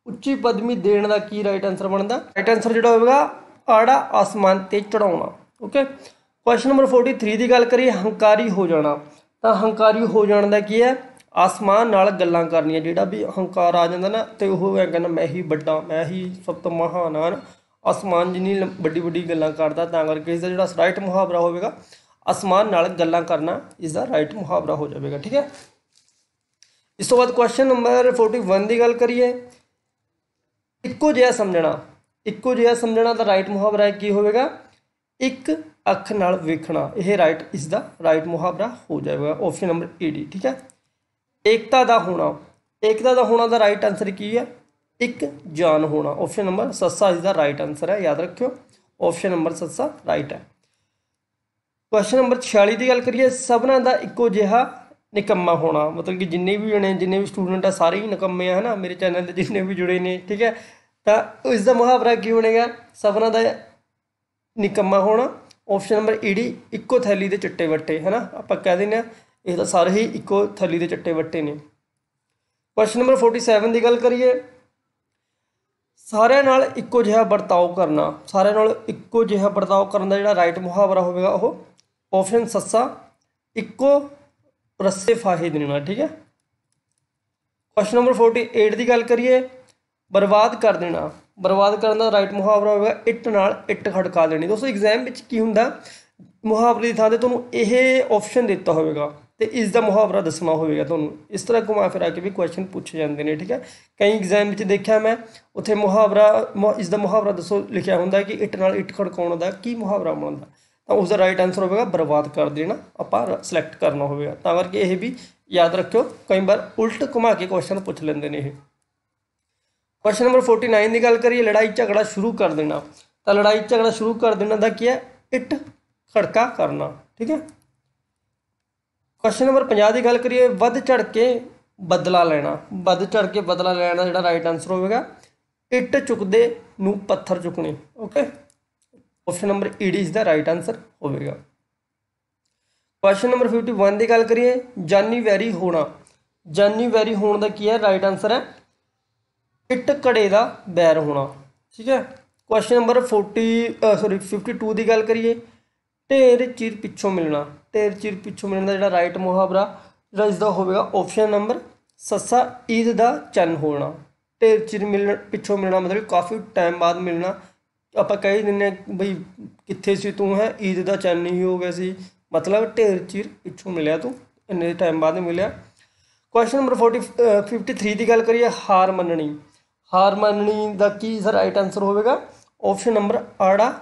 ਉੱਚੀ ਪਦਵੀ ਦੇਣ ਦਾ ਕੀ ਰਾਈਟ ਆਨਸਰ ਬਣਦਾ ਰਾਈਟ ਆਨਸਰ ਜਿਹੜਾ ਹੋਵੇਗਾ ਆੜਾ ਅਸਮਾਨ ਤੇ ਚੜਾਉਣਾ ਓਕੇ ਕੁਐਸਚਨ ਨੰਬਰ 43 ਦੀ ਗੱਲ ਕਰੀਏ ਹੰਕਾਰੀ ਹੋ ਜਾਣਾ ਤਾਂ ਹੰਕਾਰੀ ਹੋ ਜਾਣ ਦਾ ਕੀ ਹੈ ਅਸਮਾਨ ਨਾਲ ਗੱਲਾਂ ਕਰਨੀਆਂ ਜਿਹੜਾ ਵੀ ਹੰਕਾਰ ਆ ਜਾਂਦਾ ਨਾ ਤੇ ਉਹ ਹੈ ਕਹਿੰਦਾ ਮੈਂ ਹੀ ਵੱਡਾ ਮੈਂ ਹੀ ਸਭ ਤੋਂ ਮਹਾਨ ਹਾਂ ਅਸਮਾਨ ਜਿੰਨੀ ਵੱਡੀ ਵੱਡੀ ਗੱਲਾਂ ਕਰਦਾ ਤਾਂ ਕਰਕੇ ਇਸ ਦਾ ਜਿਹੜਾ ਰਾਈਟ ਮੁਹਾਵਰਾ ਹੋਵੇਗਾ ਅਸਮਾਨ ਨਾਲ ਗੱਲਾਂ ਕਰਨਾ ਇਸ ਦਾ ਰਾਈਟ ਮੁਹਾਵਰਾ ਹੋ ਜਾਵੇਗਾ ਠੀਕ ਹੈ ਇਸ ਤੋਂ ਬਾਅਦ ਕੁਐਸਚਨ ਨੰਬਰ 41 ਦੀ ਗੱਲ ਕਰੀਏ ਇੱਕੋ ਜਿਹਾ ਸਮਝਣਾ ਇੱਕੋ ਜਿਹਾ ਸਮਝਣਾ ਦਾ ਰਾਈਟ ਮੁਹਾਵਰਾ ਕੀ ਹੋਵੇਗਾ ਇੱਕ ਅੱਖ ਨਾਲ ਵੇਖਣਾ ਇਹ ਰਾਈਟ ਇਸ ਦਾ ਰਾਈਟ ਮੁਹਾਵਰਾ ਹੋ ਜਾਵੇਗਾ ਆਪਸ਼ਨ ਨੰਬਰ ਏ ਡੀ ਠੀਕ ਹੈ ਏਕਤਾ ਦਾ ਹੋਣਾ ਏਕਤਾ ਦਾ ਹੋਣਾ ਦਾ ਰਾਈਟ ਆਨਸਰ ਕੀ ਹੈ ਇੱਕ ਜਾਨ ਹੋਣਾ ਆਪਸ਼ਨ ਨੰਬਰ 7 ਇਸ ਦਾ ਰਾਈਟ ਆਨਸਰ ਹੈ ਯਾਦ ਰੱਖਿਓ ਆਪਸ਼ਨ ਨੰਬਰ 7 ਰਾਈਟ ਹੈ ਕੁਐਸਚਨ ਨੰਬਰ 46 ਦੀ ਗੱਲ ਕਰੀਏ ਸਭਨਾਂ ਦਾ ਇੱਕੋ ਜਿਹਾ ਨਿਕੰਮਾ ਹੋਣਾ ਮਤਲਬ ਕਿ ਜਿੰਨੇ ਵੀ ਜਣੇ ਜਿੰਨੇ ਵੀ ਸਟੂਡੈਂਟ ਆ ਸਾਰੇ ਹੀ ਨਿਕੰਮੇ ਆ ਹਨਾ ਮੇਰੇ ਚੈਨਲ ਦੇ ਜਿੰਨੇ ਵੀ ਜੁੜੇ ਨੇ ਠੀਕ ਹੈ ਤਾਂ ਇਸ ਦਾ ਮੁਹਾਵਰਾ ਕੀ ਬਣੇਗਾ ਸਫਰਾਂ ਦਾ ਨਿਕੰਮਾ ਹੋਣਾ ਆਪਸ਼ਨ ਨੰਬਰ ਈਡੀ ਇੱਕੋ ਥੈਲੀ ਦੇ ਚਿੱਟੇ ਵੱਟੇ ਹੈਨਾ ਆਪਾਂ ਕਹਿ ਦਿੰਨੇ ਆ ਇਹ ਤਾਂ ਸਾਰੇ ਹੀ ਇੱਕੋ ਥੈਲੀ ਦੇ ਚਿੱਟੇ ਵੱਟੇ ਨੇ ਕੁਐਸਚਨ ਨੰਬਰ 47 ਦੀ ਗੱਲ ਕਰੀਏ ਸਾਰਿਆਂ ਨਾਲ ਇੱਕੋ ਜਿਹਾ ਵਰਤਾਓ ਕਰਨਾ ਸਾਰਿਆਂ ਨਾਲ ਇੱਕੋ ਜਿਹਾ ਵਰਤਾਓ ਕਰਨ ਦਾ ਜਿਹੜਾ ਰਾਈਟ ਮੁਹਾਵਰਾ ਹੋਵੇਗਾ ਉਹ ਆਪਸ਼ਨ ਸੱਸਾ ਇੱਕੋ ਰਸੇ ਫਾਹੇ ਦੇਣਾ ਠੀਕ ਹੈ ਕੁਐਸਚਨ ਨੰਬਰ 48 ਦੀ ਗੱਲ ਕਰੀਏ ਬਰਬਾਦ ਕਰ ਦੇਣਾ ਬਰਬਾਦ ਕਰਨ ਦਾ ਰਾਈਟ ਮੁਹਾਵਰਾ ਹੋਵੇਗਾ ਇੱਟ ਨਾਲ ਇੱਟ ਖੜਕਾ ਦੇਣੀ ਦੋਸਤੋ ਐਗਜ਼ਾਮ ਵਿੱਚ ਕੀ ਹੁੰਦਾ ਮੁਹਾਵਰੇ ਦੀ ਥਾਂ ਤੇ ਤੁਹਾਨੂੰ ਇਹ ਆਪਸ਼ਨ ਦਿੱਤਾ ਹੋਵੇਗਾ ਤੇ ਇਸ ਦਾ ਮੁਹਾਵਰਾ ਦੱਸਣਾ ਹੋਵੇਗਾ ਤੁਹਾਨੂੰ ਇਸ ਤਰ੍ਹਾਂ ਘੁਮਾ ਫਿਰਾ ਕੇ ਵੀ ਕੁਐਸਚਨ ਪੁੱਛੇ ਜਾਂਦੇ ਨੇ ਠੀਕ ਹੈ ਕਈ ਐਗਜ਼ਾਮ ਵਿੱਚ ਦੇਖਿਆ ਮੈਂ ਉੱਥੇ ਮੁਹਾਵਰਾ ਇਸ ਦਾ ਮੁਹਾਵਰਾ ਦੱਸੋ ਲਿਖਿਆ ਹੁੰਦਾ ਕਿ ਇੱਟ ਨਾਲ ਇੱਟ ਖੜਕਾਉਣ ਦਾ ਕੀ ਮੁਹਾਵਰਾ ਬਣਦਾ ਤਾਂ ਉਸ ਦਾ ਰਾਈਟ ਆਨਸਰ ਹੋਵੇਗਾ ਬਰਬਾਦ ਕਰ ਦੇਣਾ ਆਪਾਂ ਸਿਲੈਕਟ ਕਰਨਾ ਹੋਵੇਗਾ ਤਾਂ ਕਰਕੇ ਇਹ ਵੀ ਯਾਦ ਰੱਖਿਓ ਕਈ ਵਾਰ ਉਲਟ ਘੁਮਾ ਕੇ ਕੁਐਸਚਨ ਪੁੱਛ ਲੈਂਦੇ ਨੇ ਇਹ ਕੁਐਸਚਨ ਨੰਬਰ 49 ਦੀ ਗੱਲ ਕਰੀਏ ਲੜਾਈ ਝਗੜਾ ਸ਼ੁਰੂ ਕਰ ਦੇਣਾ ਤਾਂ ਲੜਾਈ ਝਗੜਾ ਸ਼ੁਰੂ ਕਰ ਦੇਣਾ ਦਾ ਕੀ ਹੈ ਇਟ ਖੜਕਾ ਕਰਨਾ ਠੀਕ ਹੈ ਕੁਐਸਚਨ ਨੰਬਰ 50 ਦੀ ਗੱਲ ਕਰੀਏ ਵੱਧ ਚੜ ਕੇ ਬਦਲਾ ਲੈਣਾ ਵੱਧ ਚੜ ਕੇ ਬਦਲਾ ਲੈਣਾ ਜਿਹੜਾ ਰਾਈਟ ਆਨਸਰ ਹੋਵੇਗਾ ਇੱਟ ਚੁੱਕਦੇ ਨੂੰ ਪੱਥਰ ਚੁੱਕਣੇ ਓਕੇ ਆਪਸ਼ਨ ਨੰਬਰ ਈ ਇਜ਼ ਦਾ ਰਾਈਟ ਆਨਸਰ ਹੋਵੇਗਾ ਕੁਐਸਚਨ ਨੰਬਰ 51 ਦੀ ਗੱਲ ਕਰੀਏ ਜਾਨੀ ਵੈਰੀ ਹੋਣਾ ਜਾਨੀ ਵੈਰੀ ਹੋਣ ਦਾ ਕੀ ਹੈ ਰਾਈਟ ਆਨਸਰ ਹੈ ਇੱਟ ਕੜੇ ਦਾ ਬੈਰ ਹੋਣਾ ਠੀਕ ਹੈ ਕੁਐਸਚਨ ਨੰਬਰ 40 ਸੌਰੀ 52 ਦੀ ਗੱਲ ਕਰੀਏ ਢੇਰ ਚਿਰ ਪਿੱਛੋਂ ਮਿਲਣਾ ਢੇਰ ਚਿਰ ਪਿੱਛੋਂ ਮਿਲਣ ਦਾ ਜਿਹੜਾ ਰਾਈਟ ਮੁਹਾਵਰਾ ਜਿਹੜਾ ਇਸ ਦਾ ਹੋਵੇਗਾ ਆਪਸ਼ਨ ਨੰਬਰ ਸੱਸਾ ਈਦ ਦਾ ਚੰਨ ਹੋਣਾ ਢੇਰ ਚਿਰ ਮਿਲਣ ਪਿੱਛੋਂ ਮਿਲਣਾ ਮਤਲਬ ਕਾਫੀ ਟਾਈਮ ਬਾਅਦ ਮਿਲਣਾ ਆਪਾਂ ਕਹਿ ਦਿੰਨੇ ਬਈ ਕਿੱਥੇ ਸੀ ਤੂੰ ਹੈ ਈਦ ਦਾ ਚੰਨ ਨਹੀਂ ਹੋ ਗਿਆ ਸੀ ਮਤਲਬ ਢੇਰ ਚਿਰ ਪਿੱਛੋਂ ਮਿਲਿਆ ਤੂੰ ਇੰਨੇ ਟਾਈਮ ਬਾਅਦ ਮਿਲਿਆ ਕੁਐਸਚਨ ਨੰਬਰ 40 53 ਦੀ ਗੱਲ ਕਰੀਏ ਹਾਰ ਮੰਨਣੀ ਹਾਰਮਨੀ ਦਾ ਕੀ ਸਰ ਰਾਈਟ ਆਨਸਰ ਹੋਵੇਗਾ ਆਪਸ਼ਨ ਨੰਬਰ ਆੜਾ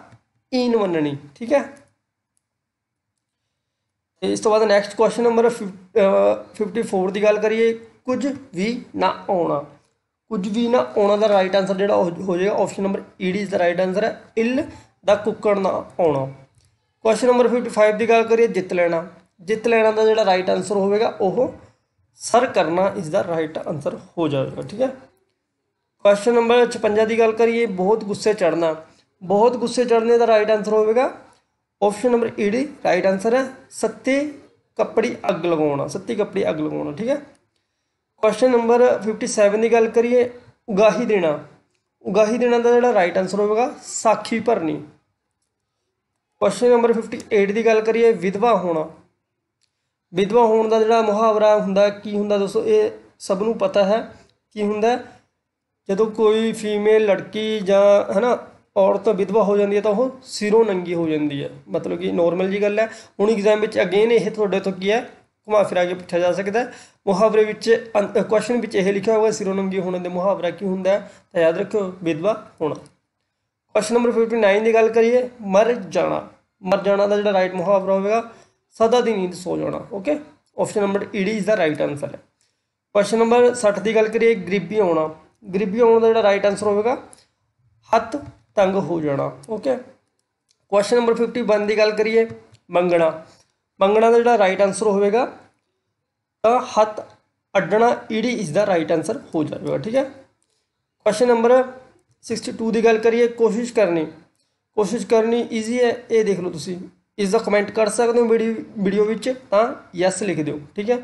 ਈਨ ਮੰਨਣੀ ਠੀਕ ਹੈ ਇਸ ਤੋਂ ਬਾਅਦ ਨੈਕਸਟ ਕੁਐਸਚਨ ਨੰਬਰ 54 ਦੀ ਗੱਲ ਕਰੀਏ ਕੁਝ ਵੀ ਨਾ ਆਉਣਾ ਕੁਝ ਵੀ ਨਾ ਆਉਣਾ ਦਾ ਰਾਈਟ ਆਨਸਰ ਜਿਹੜਾ ਹੋ ਜਾਏਗਾ ਆਪਸ਼ਨ ਨੰਬਰ ਈਡੀ ਇਜ਼ ਦਾ ਰਾਈਟ ਆਨਸਰ ਹੈ ਇਲ ਦਾ ਕੁੱਕੜ ਨਾ ਆਉਣਾ ਕੁਐਸਚਨ ਨੰਬਰ 55 ਦੀ ਗੱਲ ਕਰੀਏ ਜਿੱਤ ਲੈਣਾ ਜਿੱਤ ਲੈਣਾ ਦਾ ਜਿਹੜਾ ਰਾਈਟ ਆਨਸਰ ਹੋਵੇਗਾ ਉਹ ਸਰ ਕਰਨਾ ਇਸ ਦਾ ਰਾਈਟ ਆਨਸਰ ਹੋ ਜਾਵੇਗਾ ਠੀਕ ਹੈ ਕੁਐਸਚਨ ਨੰਬਰ 56 ਦੀ ਗੱਲ ਕਰੀਏ ਬਹੁਤ ਗੁੱਸੇ ਚੜਨਾ ਬਹੁਤ ਗੁੱਸੇ ਚੜਨੇ ਦਾ ਰਾਈਟ ਆਨਸਰ ਹੋਵੇਗਾ ਆਪਸ਼ਨ ਨੰਬਰ ਈ ਡੀ ਰਾਈਟ ਆਨਸਰ ਹੈ ਸੱਤੇ ਕੱਪੜੀ ਅੱਗ ਲਗਾਉਣਾ ਸੱਤੀ ਕੱਪੜੀ ਅੱਗ ਲਗਾਉਣਾ ਠੀਕ ਹੈ ਕੁਐਸਚਨ ਨੰਬਰ 57 ਦੀ ਗੱਲ ਕਰੀਏ ਉਗਾਹੀ ਦੇਣਾ ਉਗਾਹੀ ਦੇਣਾ ਦਾ ਜਿਹੜਾ ਰਾਈਟ ਆਨਸਰ ਹੋਵੇਗਾ ਸਾਖੀ ਭਰਨੀ ਕੁਐਸਚਨ ਨੰਬਰ 58 ਦੀ ਗੱਲ ਕਰੀਏ ਵਿਧਵਾ ਹੋਣਾ ਵਿਧਵਾ ਹੋਣ ਦਾ ਜਿਹੜਾ ਮੁਹਾਵਰਾ ਹੁੰਦਾ ਕੀ ਹੁੰਦਾ ਦੋਸਤੋ ਇਹ ਸਭ ਨੂੰ ਪਤਾ ਹੈ ਕੀ ਹੁੰਦਾ ਜਦੋਂ ਕੋਈ ਫੀਮੇਲ ਲੜਕੀ ਜਾਂ ਹਨਾ ਔਰਤ ਵਿਧਵਾ ਹੋ ਜਾਂਦੀ ਹੈ ਤਾਂ ਉਹ ਸਿਰੋਂ ਨੰਗੀ ਹੋ ਜਾਂਦੀ ਹੈ ਮਤਲਬ ਕਿ ਨੋਰਮਲ ਜੀ ਗੱਲ ਹੈ ਹੁਣ ਐਗਜ਼ਾਮ ਵਿੱਚ ਅਗੇਨ ਇਹ ਤੁਹਾਡੇ ਤੋਂ ਕੀ ਹੈ ਘੁਮਾ ਫਿਰਾ ਕੇ ਪੁੱਛਿਆ ਜਾ ਸਕਦਾ ਹੈ ਮੁਹਾਵਰੇ ਵਿੱਚ ਕੁਐਸਚਨ ਵਿੱਚ ਇਹ ਲਿਖਿਆ ਹੋਇਆ ਸਿਰੋਂ ਨੰਗੀ ਹੋਣ ਦੇ ਮੁਹਾਵਰਾ ਕੀ ਹੁੰਦਾ ਹੈ ਤਾਂ ਯਾਦ ਰੱਖੋ ਵਿਧਵਾ ਹੋਣਾ ਕੁਐਸਚਨ ਨੰਬਰ 59 ਦੀ ਗੱਲ ਕਰੀਏ ਮਰ ਜਾਣਾ ਮਰ ਜਾਣਾ ਦਾ ਜਿਹੜਾ ਰਾਈਟ ਮੁਹਾਵਰਾ ਹੋਵੇਗਾ ਸਦਾ ਦੀ ਨੀਂਦ ਸੋ ਜਾਣਾ ਓਕੇ ਆਪਸ਼ਨ ਨੰਬਰ ਈ ਇਜ਼ ਦਾ ਰਾਈਟ ਆਨਸਰ ਹੈ ਕੁਐਸਚਨ ਨੰਬਰ 60 ਦੀ ਗੱਲ ਕਰੀਏ ਗਰੀਬੀ ਆਉਣਾ ਗਰੀਬੀ ਆਉਣ ਦਾ ਜਿਹੜਾ ਰਾਈਟ ਆਨਸਰ ਹੋਵੇਗਾ ਹੱਥ ਤੰਗ ਹੋ ਜਾਣਾ ਓਕੇ ਕੁਐਸਚਨ ਨੰਬਰ 51 ਦੀ ਗੱਲ ਕਰੀਏ ਮੰਗਣਾ ਮੰਗਣਾ ਦਾ ਜਿਹੜਾ ਰਾਈਟ ਆਨਸਰ ਹੋਵੇਗਾ ਤਾਂ ਹੱਥ ਅੱਡਣਾ ਈੜੀ ਇਸ ਦਾ ਰਾਈਟ ਆਨਸਰ ਹੋ ਜਾਵੇਗਾ ਠੀਕ ਹੈ ਕੁਐਸਚਨ ਨੰਬਰ 62 ਦੀ ਗੱਲ ਕਰੀਏ ਕੋਸ਼ਿਸ਼ ਕਰਨੀ ਕੋਸ਼ਿਸ਼ ਕਰਨੀ ਈਜ਼ੀ ਹੈ ਇਹ ਦੇਖ ਲਓ ਤੁਸੀਂ ਇਸ ਦਾ ਕਮੈਂਟ ਕਰ ਸਕਦੇ ਹੋ ਵੀਡੀਓ ਵਿੱਚ ਤਾਂ ਯੈਸ ਲਿਖ ਦਿਓ ਠੀਕ ਹੈ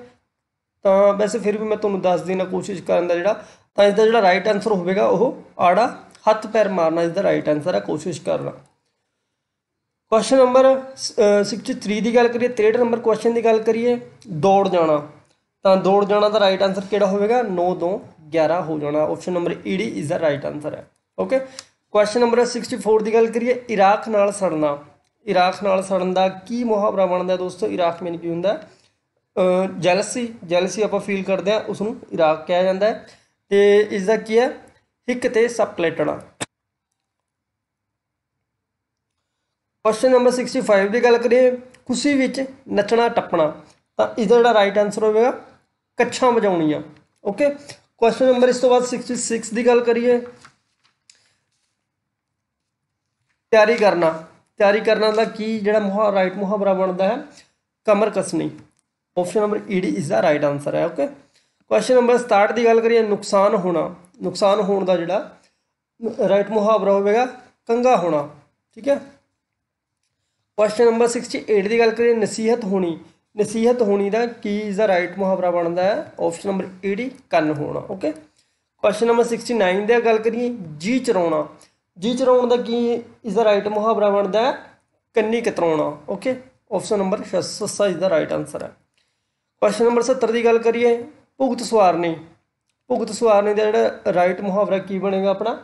ਤਾਂ ਵੈਸੇ ਫਿਰ ਵੀ ਮੈਂ ਤੁਹਾਨੂੰ ਦੱਸ ਦੇਣਾ ਕੋਸ਼ਿਸ਼ ਕਰਨ ਦਾ ਜਿਹੜਾ ਤਾਂ ਇਸ ਦਾ ਜਿਹੜਾ ਰਾਈਟ ਆਨਸਰ ਹੋਵੇਗਾ ਉਹ ਆੜਾ ਹੱਥ ਪੈਰ ਮਾਰਨਾ ਇਸ ਦਾ ਰਾਈਟ ਆਨਸਰ ਹੈ ਕੋਸ਼ਿਸ਼ ਕਰਨਾ ਕੁਐਸਚਨ ਨੰਬਰ 63 ਦੀ ਗੱਲ ਕਰੀਏ 63 ਨੰਬਰ ਕੁਐਸਚਨ ਦੀ ਗੱਲ ਕਰੀਏ ਦੌੜ ਜਾਣਾ ਤਾਂ ਦੌੜ ਜਾਣਾ ਦਾ ਰਾਈਟ ਆਨਸਰ ਕਿਹੜਾ ਹੋਵੇਗਾ 9 ਤੋਂ 11 ਹੋ ਜਾਣਾ ਆਪਸ਼ਨ ਨੰਬਰ ਡੀ ਇਜ਼ ਦਾ ਰਾਈਟ ਆਨਸਰ ਹੈ ਓਕੇ ਕੁਐਸਚਨ ਨੰਬਰ 64 ਦੀ ਗੱਲ ਕਰੀਏ ਇਰਾਕ ਨਾਲ ਸੜਨਾ ਇਰਾਕ ਨਾਲ ਸੜਨ ਦਾ ਕੀ ਮੁਹਾਵਰਾ ਬਣਦਾ ਦੋਸਤੋ ਇਰਾਕ ਮੇਨ ਕੀ ਹੁੰਦਾ ਜੈਲਸੀ ਜੈਲਸੀ ਆਪਾਂ ਫੀਲ ਕਰਦੇ ਆ ਉਸ ਨੂੰ ਇਰਾਕ ਕਿਹਾ ਜਾਂਦਾ ਹੈ ਤੇ ਇਸ ਦਾ ਕੀ ਹੈ ਹਿੱਕ ਤੇ ਸਬਪਲੇਟਡ ਕੁਐਸਚਨ ਨੰਬਰ 65 ਦੀ ਗੱਲ ਕਰੀਏ ਖੁਸ਼ੀ ਵਿੱਚ ਨੱਚਣਾ ਟੱਪਣਾ ਤਾਂ ਇਸ ਦਾ ਜਿਹੜਾ ਰਾਈਟ ਆਨਸਰ ਹੋਵੇਗਾ ਕੱਛਾਂ ਵਜਾਉਣੀਆਂ ਓਕੇ ਕੁਐਸਚਨ ਨੰਬਰ ਇਸ ਤੋਂ ਬਾਅਦ 66 ਦੀ ਗੱਲ ਕਰੀਏ ਤਿਆਰੀ ਕਰਨਾ ਤਿਆਰੀ ਕਰਨਾ ਦਾ ਕੀ ਜਿਹੜਾ ਮੁਹਾ ਰਾਈਟ ਮੁਹਾਵਰਾ ਬਣਦਾ ਹੈ ਕਮਰ ਕਸਣੀ ਆਪਸ਼ਨ ਨੰਬਰ ਈਡੀ ਇਸ ਦਾ ਰਾਈਟ ਆਨਸਰ ਹੈ ਓਕੇ ਕੁਐਸਚਨ ਨੰਬਰ 67 ਦੀ ਗੱਲ ਕਰੀਏ ਨੁਕਸਾਨ ਹੋਣਾ ਨੁਕਸਾਨ ਹੋਣ ਦਾ ਜਿਹੜਾ ਰਾਈਟ ਮੁਹਾਵਰਾ ਹੋਵੇਗਾ ਕੰਗਾ ਹੋਣਾ ਠੀਕ ਹੈ ਕੁਐਸਚਨ ਨੰਬਰ 68 ਦੀ ਗੱਲ ਕਰੀਏ ਨਸੀਹਤ ਹੋਣੀ ਨਸੀਹਤ ਹੋਣੀ ਦਾ ਕੀ ਇਜ਼ ਦਾ ਰਾਈਟ ਮੁਹਾਵਰਾ ਬਣਦਾ ਹੈ ਆਪਸ਼ਨ ਨੰਬਰ ਏ ਕੰਨ ਹੋਣਾ ਓਕੇ ਕੁਐਸਚਨ ਨੰਬਰ 69 ਦੀ ਗੱਲ ਕਰੀਏ ਜੀ ਚਰਾਉਣਾ ਜੀ ਚਰਾਉਣ ਦਾ ਕੀ ਇਜ਼ ਦਾ ਰਾਈਟ ਮੁਹਾਵਰਾ ਬਣਦਾ ਹੈ ਕੰਨੀ ਕਤਰਾਉਣਾ okay option number 67 is the right answer ਹੈ ਕੁਐਸਚਨ ਨੰਬਰ 70 ਦੀ ਗੱਲ ਕਰੀਏ ਭੁਗਤ ਸਵਾਰਨੇ ਭੁਗਤ ਸਵਾਰਨੇ ਦਾ ਜਿਹੜਾ ਰਾਈਟ ਮੁਹਾਵਰਾ ਕੀ ਬਣੇਗਾ ਆਪਣਾ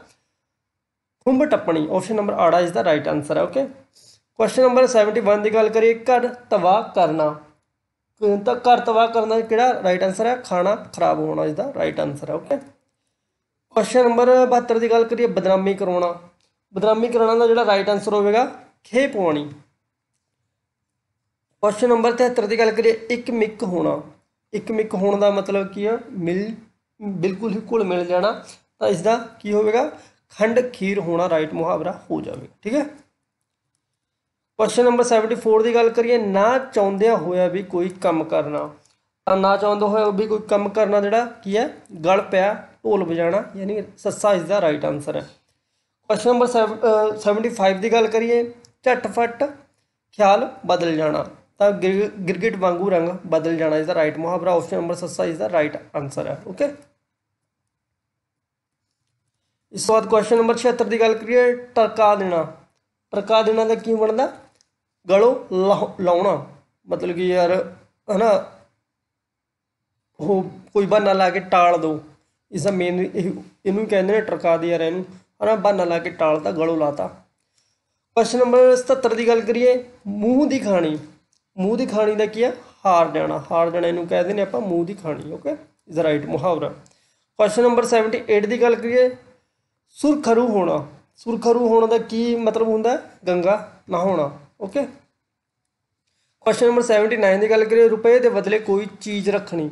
ਖੁੰਭ ਟੱਪਣੀ ਆਪਸ਼ਨ ਨੰਬਰ 8 ਇਸ ਦਾ ਰਾਈਟ ਆਨਸਰ ਹੈ ਓਕੇ ਕੁਐਸਚਨ ਨੰਬਰ 71 ਦੀ ਗੱਲ ਕਰੀਏ ਘਰ ਤਵਾ ਕਰਨਾ ਤਾਂ ਘਰ ਤਵਾ ਕਰਨਾ ਕਿਹੜਾ ਰਾਈਟ ਆਨਸਰ ਹੈ ਖਾਣਾ ਖਰਾਬ ਹੋਣਾ ਇਸ ਦਾ ਰਾਈਟ ਆਨਸਰ ਹੈ ਓਕੇ ਕੁਐਸਚਨ ਨੰਬਰ 72 ਦੀ ਗੱਲ ਕਰੀਏ ਬਦਨਾਮੀ ਕਰਾਉਣਾ ਬਦਨਾਮੀ ਕਰਾਉਣਾ ਦਾ ਜਿਹੜਾ ਰਾਈਟ ਆਨਸਰ ਹੋਵੇਗਾ ਖੇ ਪਵਾਉਣੀ ਕੁਐਸਚਨ ਨੰਬਰ 73 ਦੀ ਗੱਲ ਕਰੀਏ ਇੱਕ ਮਿੱਕ ਹੋਣਾ ਇੱਕ ਮਿਕ ਹੋਣ ਦਾ ਮਤਲਬ ਕੀ ਆ ਮਿਲ ਬਿਲਕੁਲ ਹੀ ਘੁਲ ਮਿਲ ਜਾਣਾ ਤਾਂ ਇਸ ਦਾ ਕੀ ਹੋਵੇਗਾ ਖੰਡ ਖੀਰ ਹੋਣਾ ਰਾਈਟ ਮੁਹਾਵਰਾ ਹੋ ਜਾਵੇ ਠੀਕ ਹੈ ਕੁਐਸਚਨ ਨੰਬਰ 74 ਦੀ ਗੱਲ ਕਰੀਏ ਨਾ ਚਾਹੁੰਦਿਆ ਹੋਇਆ ਵੀ ਕੋਈ ਕੰਮ ਕਰਨਾ ਤਾਂ ਨਾ ਚਾਹੁੰਦਾ ਹੋਇਆ ਵੀ ਕੋਈ ਕੰਮ ਕਰਨਾ ਜਿਹੜਾ ਕੀ ਹੈ ਗਲ ਪਿਆ ਢੋਲ ਵਜਾਣਾ ਯਾਨੀ ਸੱਸਾ ਇਸ ਦਾ ਰਾਈਟ ਆਨਸਰ ਹੈ ਕੁਐਸਚਨ ਨੰਬਰ 75 ਦੀ ਗੱਲ ਕਰੀਏ ਝਟਫਟ ਖਿਆਲ ਬਦਲ ਜਾਣਾ ਤਾਂ ਗਿਰਗਿਟ ਵਾਂਗੂ ਰੰਗ ਬਦਲ ਜਾਣਾ ਇਸ ਦਾ ਰਾਈਟ ਮੁਹਾਵਰਾ ਆਪਸ਼ਨ ਨੰਬਰ 7 ਇਸ ਦਾ ਰਾਈਟ ਆਨਸਰ ਹੈ ਓਕੇ ਇਸ ਤੋਂ ਬਾਅਦ ਕੁਐਸਚਨ ਨੰਬਰ 76 ਦੀ ਗੱਲ ਕਰੀਏ ਟਰਕਾ ਦੇਣਾ ਟਰਕਾ ਦੇਣਾ ਦਾ ਕੀ ਬਣਦਾ ਗਲੋ ਲਾਉਣਾ ਮਤਲਬ ਕਿ ਯਾਰ ਹਨਾ ਉਹ ਕੋਈ ਬਹਾਨਾ ਲਾ ਕੇ ਟਾਲ ਦੋ ਇਸ ਦਾ ਮੇਨ ਇਹਨੂੰ ਕਹਿੰਦੇ ਨੇ ਟਰਕਾ ਦੇ ਯਾਰ ਇਹਨੂੰ ਹਨਾ ਬਹਾਨਾ ਲਾ ਕੇ ਟਾਲਦਾ ਗਲੋ ਲਾਤਾ ਕੁਐਸਚਨ ਨੰਬਰ 77 ਦੀ ਗੱਲ ਕਰੀਏ ਮੂੰਹ ਦੀ ਖਾਣੀ ਮੂੰਹ ਦੀ ਖਾਣੀ ਦਾ ਕੀ ਆ ਹਾਰ ਜਾਣਾ ਹਾਰ ਜਾਣਾ ਇਹਨੂੰ ਕਹਿੰਦੇ ਨੇ ਆਪਾਂ ਮੂੰਹ ਦੀ ਖਾਣੀ ਓਕੇ ਇਜ਼ ਰਾਈਟ ਮੁਹਾਵਰਾ ਕੁਐਸਚਨ ਨੰਬਰ 78 ਦੀ ਗੱਲ ਕਰੀਏ ਸੁਰਖਰੂ ਹੋਣਾ ਸੁਰਖਰੂ ਹੋਣ ਦਾ ਕੀ ਮਤਲਬ ਹੁੰਦਾ ਗੰਗਾ ਨਾ ਹੋਣਾ ਓਕੇ ਕੁਐਸਚਨ ਨੰਬਰ 79 ਦੀ ਗੱਲ ਕਰੀਏ ਰੁਪਏ ਦੇ ਬਦਲੇ ਕੋਈ ਚੀਜ਼ ਰੱਖਣੀ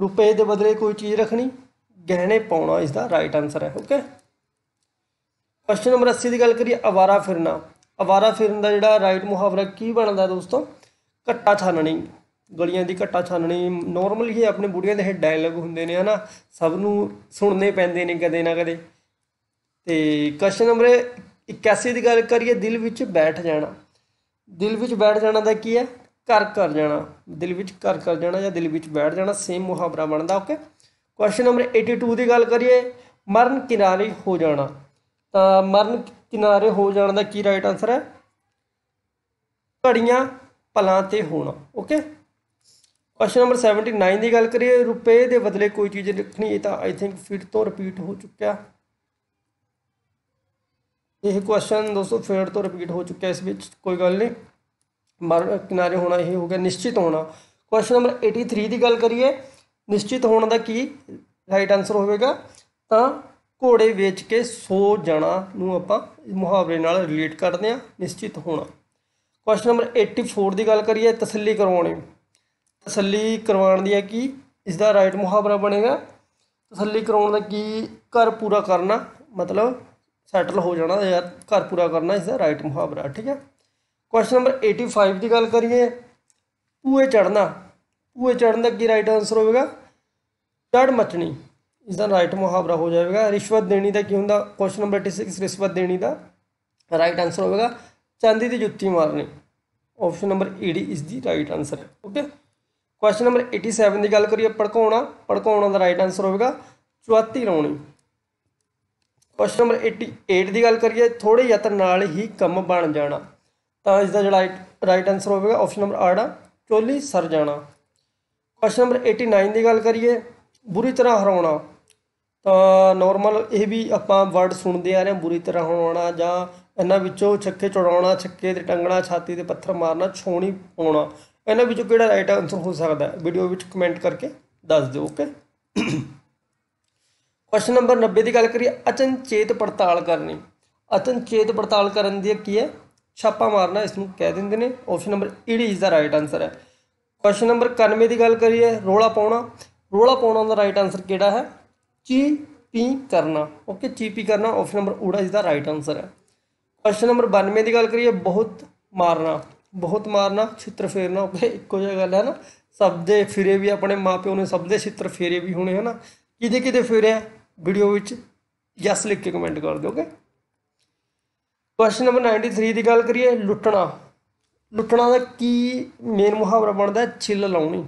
ਰੁਪਏ ਦੇ ਬਦਲੇ ਕੋਈ ਚੀਜ਼ ਰੱਖਣੀ ਗਹਿਣੇ ਪਾਉਣਾ ਇਸ ਦਾ ਰਾਈਟ ਆਨਸਰ ਹੈ ਓਕੇ ਕੁਐਸਚਨ ਨੰਬਰ 80 ਦੀ ਗੱਲ ਕਰੀਏ ਅਵਾਰਾ ਫਿਰਨਾ ਅਵਾਰਾ ਫਿਰਨ ਦਾ ਜਿਹੜਾ ਰਾਈਟ ਮੁਹਾਵਰਾ ਕੀ ਬਣਦਾ ਦੋਸਤੋ ਘੱਟਾ ਛਾਨਣੀ ਗਲੀਆਂ ਦੀ ਘੱਟਾ ਛਾਨਣੀ ਨਾਰਮਲੀ ਹੀ ਆਪਣੇ ਬੁੜੀਆਂ ਦੇ ਡਾਇਲੌਗ ਹੁੰਦੇ ਨੇ ਹਨਾ ਸਭ ਨੂੰ ਸੁਣਨੇ ਪੈਂਦੇ ਨੇ ਕਦੇ ਨਾ ਕਦੇ ਤੇ ਕੁਐਸਚਨ ਨੰਬਰ 81 ਦੀ ਗੱਲ ਕਰੀਏ ਦਿਲ ਵਿੱਚ ਬੈਠ ਜਾਣਾ ਦਿਲ ਵਿੱਚ ਬੈਠ ਜਾਣਾ ਦਾ ਕੀ ਹੈ ਕਰ ਕਰ ਜਾਣਾ ਦਿਲ ਵਿੱਚ ਕਰ ਕਰ ਜਾਣਾ ਜਾਂ ਦਿਲ ਵਿੱਚ ਬੈਠ ਜਾਣਾ ਸੇਮ ਮੁਹਾਵਰਾ ਬਣਦਾ ਓਕੇ ਕੁਐਸਚਨ ਨੰਬਰ 82 ਦੀ ਗੱਲ ਕਰੀਏ ਮਰਨ ਕਿਨਾਰੇ ਹੋ ਜਾਣਾ ਤਾਂ ਮਰਨ ਕਿਨਾਰੇ ਹੋ ਜਾਣ ਦਾ ਕੀ ਰਾਈਟ ਆਨਸਰ ਹੈ ਘੜੀਆਂ ਭਲਾਂ ਤੇ ਹੋਣਾ ਓਕੇ ਕੁਐਸਚਨ ਨੰਬਰ 79 ਦੀ ਗੱਲ ਕਰੀਏ ਰੁਪਏ ਦੇ ਬਦਲੇ ਕੋਈ ਚੀਜ਼ ਰੱਖਣੀ ਇਹ ਤਾਂ ਆਈ ਥਿੰਕ ਫਿਰ ਤੋਂ ਰਿਪੀਟ ਹੋ ਚੁੱਕਿਆ ਇਹ ਕੁਐਸਚਨ ਦੋਸਤੋ ਫਿਰ ਤੋਂ ਰਿਪੀਟ ਹੋ ਚੁੱਕਿਆ ਇਸ ਵਿੱਚ ਕੋਈ ਗੱਲ ਨਹੀਂ ਮਰ ਕਿਨਾਰੇ ਹੋਣਾ ਇਹ ਹੋ ਗਿਆ ਨਿਸ਼ਚਿਤ ਹੋਣਾ ਕੁਐਸਚਨ ਨੰਬਰ 83 ਦੀ ਗੱਲ ਕਰੀਏ ਨਿਸ਼ਚਿਤ ਹੋਣ ਦਾ ਕੀ ਰਾਈਟ ਆਨਸਰ ਹੋਵੇਗਾ ਤਾਂ ਘੋੜੇ ਵੇਚ ਕੇ ਸੋ ਜਾਣਾ ਨੂੰ ਆਪਾਂ ਮੁਹਾਵਰੇ ਨਾਲ ਰਿਲੇਟ ਕਰਦੇ ਆ ਨਿਸ਼ਚਿਤ ਹੋਣਾ ਕੁਐਸਚਨ ਨੰਬਰ 84 ਦੀ ਗੱਲ ਕਰੀਏ ਤਸੱਲੀ ਕਰਵਾਉਣੀ ਤਸੱਲੀ ਕਰਵਾਉਣ ਦੀ ਹੈ ਕਿ ਇਸ ਦਾ ਰਾਈਟ ਮੁਹਾਵਰਾ ਬਣੇਗਾ ਤਸੱਲੀ ਕਰਾਉਣ ਦਾ ਕੀ ਘਰ ਪੂਰਾ ਕਰਨਾ ਮਤਲਬ ਸੈਟਲ ਹੋ ਜਾਣਾ ਯਾਰ ਘਰ ਪੂਰਾ ਕਰਨਾ ਇਸ ਦਾ ਰਾਈਟ ਮੁਹਾਵਰਾ ਠੀਕ ਹੈ ਕੁਐਸਚਨ ਨੰਬਰ 85 ਦੀ ਗੱਲ ਕਰੀਏ ਪੂਏ ਚੜਨਾ ਪੂਏ ਚੜਨ ਦਾ ਕੀ ਰਾਈਟ ਆਨਸਰ ਹੋਵੇਗਾ ਚੜ ਮਚਣੀ ਇਸ ਦਾ ਰਾਈਟ ਮੁਹਾਵਰਾ ਹੋ ਜਾਵੇਗਾ ਰਿਸ਼ਵਤ ਦੇਣੀ ਦਾ ਕੀ ਹੁੰਦਾ ਕੁਐਸਚਨ ਨੰਬਰ 86 ਰਿਸ਼ਵਤ ਦੇਣੀ ਦਾ ਰਾਈਟ ਆਨਸਰ ਹੋਵੇਗਾ ਚਾਂਦੀ ਦੀ ਜੁੱਤੀ ਮਾਰਨੀ ਆਪਸ਼ਨ ਨੰਬਰ ਡੀ ਇਜ਼ ਦੀ ਰਾਈਟ ਆਨਸਰ ਹੈ ਓਕੇ ਕੁਐਸਚਨ ਨੰਬਰ 87 ਦੀ ਗੱਲ ਕਰੀਏ ਪੜਕਾਉਣਾ ਪੜਕਾਉਣਾ ਦਾ ਰਾਈਟ ਆਨਸਰ ਹੋਵੇਗਾ 34 ਲਾਉਣੀ ਕੁਐਸਚਨ ਨੰਬਰ 88 ਦੀ ਗੱਲ ਕਰੀਏ ਥੋੜੇ ਯਤਨ ਨਾਲ ਹੀ ਕੰਮ ਬਣ ਜਾਣਾ ਤਾਂ ਇਸ ਦਾ ਜਿਹੜਾ ਰਾਈਟ ਆਨਸਰ ਹੋਵੇਗਾ ਆਪਸ਼ਨ ਨੰਬਰ ਦਾ ਚੋਲੀ ਸਰ ਜਾਣਾ ਕੁਐਸਚਨ ਨੰਬਰ 89 ਦੀ ਗੱਲ ਕਰੀਏ ਬੁਰੀ ਤਰ੍ਹਾਂ ਹਰਾਉਣਾ ਤਾਂ ਨਾਰਮਲ ਇਹ ਵੀ ਆਪਾਂ ਵਰਡ ਸੁਣਦੇ ਆ ਰਹੇ ਹਾਂ ਬੁਰੀ ਤਰ੍ਹਾਂ ਹਰਾਉਣਾ ਜਾਂ ਇਹਨਾਂ ਵਿੱਚੋਂ ਛੱਕੇ ਚੜਾਉਣਾ ਛੱਕੇ ਤੇ ਟੰਗਣਾ ਛਾਤੀ ਤੇ ਪੱਥਰ ਮਾਰਨਾ ਛੋਣੀ ਪਾਉਣਾ ਇਹਨਾਂ ਵਿੱਚੋਂ ਕਿਹੜਾ ਰਾਈਟ ਆਨਸਰ ਹੋ ਸਕਦਾ ਹੈ ਵੀਡੀਓ ਵਿੱਚ ਕਮੈਂਟ ਕਰਕੇ ਦੱਸ ਦਿਓ ਓਕੇ ਕੁਐਸਚਨ ਨੰਬਰ 90 ਦੀ ਗੱਲ ਕਰੀਏ ਅਚਨਚੇਤ ਪੜਤਾਲ ਕਰਨੀ ਅਚਨਚੇਤ ਪੜਤਾਲ ਕਰਨ ਦੀ ਕੀ ਹੈ ਛਾਪਾ ਮਾਰਨਾ ਇਸ ਨੂੰ ਕਹਿ ਦਿੰਦੇ ਨੇ ਆਪਸ਼ਨ ਨੰਬਰ ਈ ਇਜ਼ ਦਾ ਰਾਈਟ ਆਨਸਰ ਹੈ ਕੁਐਸਚਨ ਨੰਬਰ 91 ਦੀ ਗੱਲ ਕਰੀਏ ਰੋਲਾ ਪਾਉਣਾ ਰੋਲਾ ਪਾਉਣਾ ਦਾ ਰਾਈਟ ਆਨਸਰ ਕਿਹੜਾ ਹੈ ਚੀ ਪੀ ਕਰਨਾ ਓਕੇ ਚੀ ਪੀ ਕਰਨਾ ਆਪਸ਼ਨ ਨੰਬਰ ਊੜਾ ਇਜ਼ ਦਾ ਰਾਈਟ ਆਨਸਰ ਹੈ ਪ੍ਰਸ਼ਨ ਨੰਬਰ 92 ਦੀ ਗੱਲ ਕਰੀਏ ਬਹੁਤ ਮਾਰਨਾ ਬਹੁਤ ਮਾਰਨਾ ਛਿੱਤਰ ਫੇਰਨਾ ਉਹ ਇੱਕੋ ਜਿਹਾ ਗੱਲ ਹੈ ਨਾ ਸਭ ਦੇ ਫਿਰੇ ਵੀ ਆਪਣੇ ਮਾਪਿਓ ਨੇ ਸਭ ਦੇ ਛਿੱਤਰ ਫੇਰੇ ਵੀ ਹੋਣੇ ਹਨਾ ਕਿਤੇ ਕਿਹਦੇ ਫੇਰਿਆ ਵੀਡੀਓ ਵਿੱਚ ਯੈਸ ਲਿਖ ਕੇ ਕਮੈਂਟ ਕਰ ਦਿਓਗੇ ਪ੍ਰਸ਼ਨ ਨੰਬਰ 93 ਦੀ ਗੱਲ ਕਰੀਏ ਲੁੱਟਣਾ ਲੁੱਟਣਾ ਦਾ ਕੀ ਮੇਨ ਮੁਹਾਵਰਾ ਬਣਦਾ ਛਿੱਲ ਲਾਉਣੀ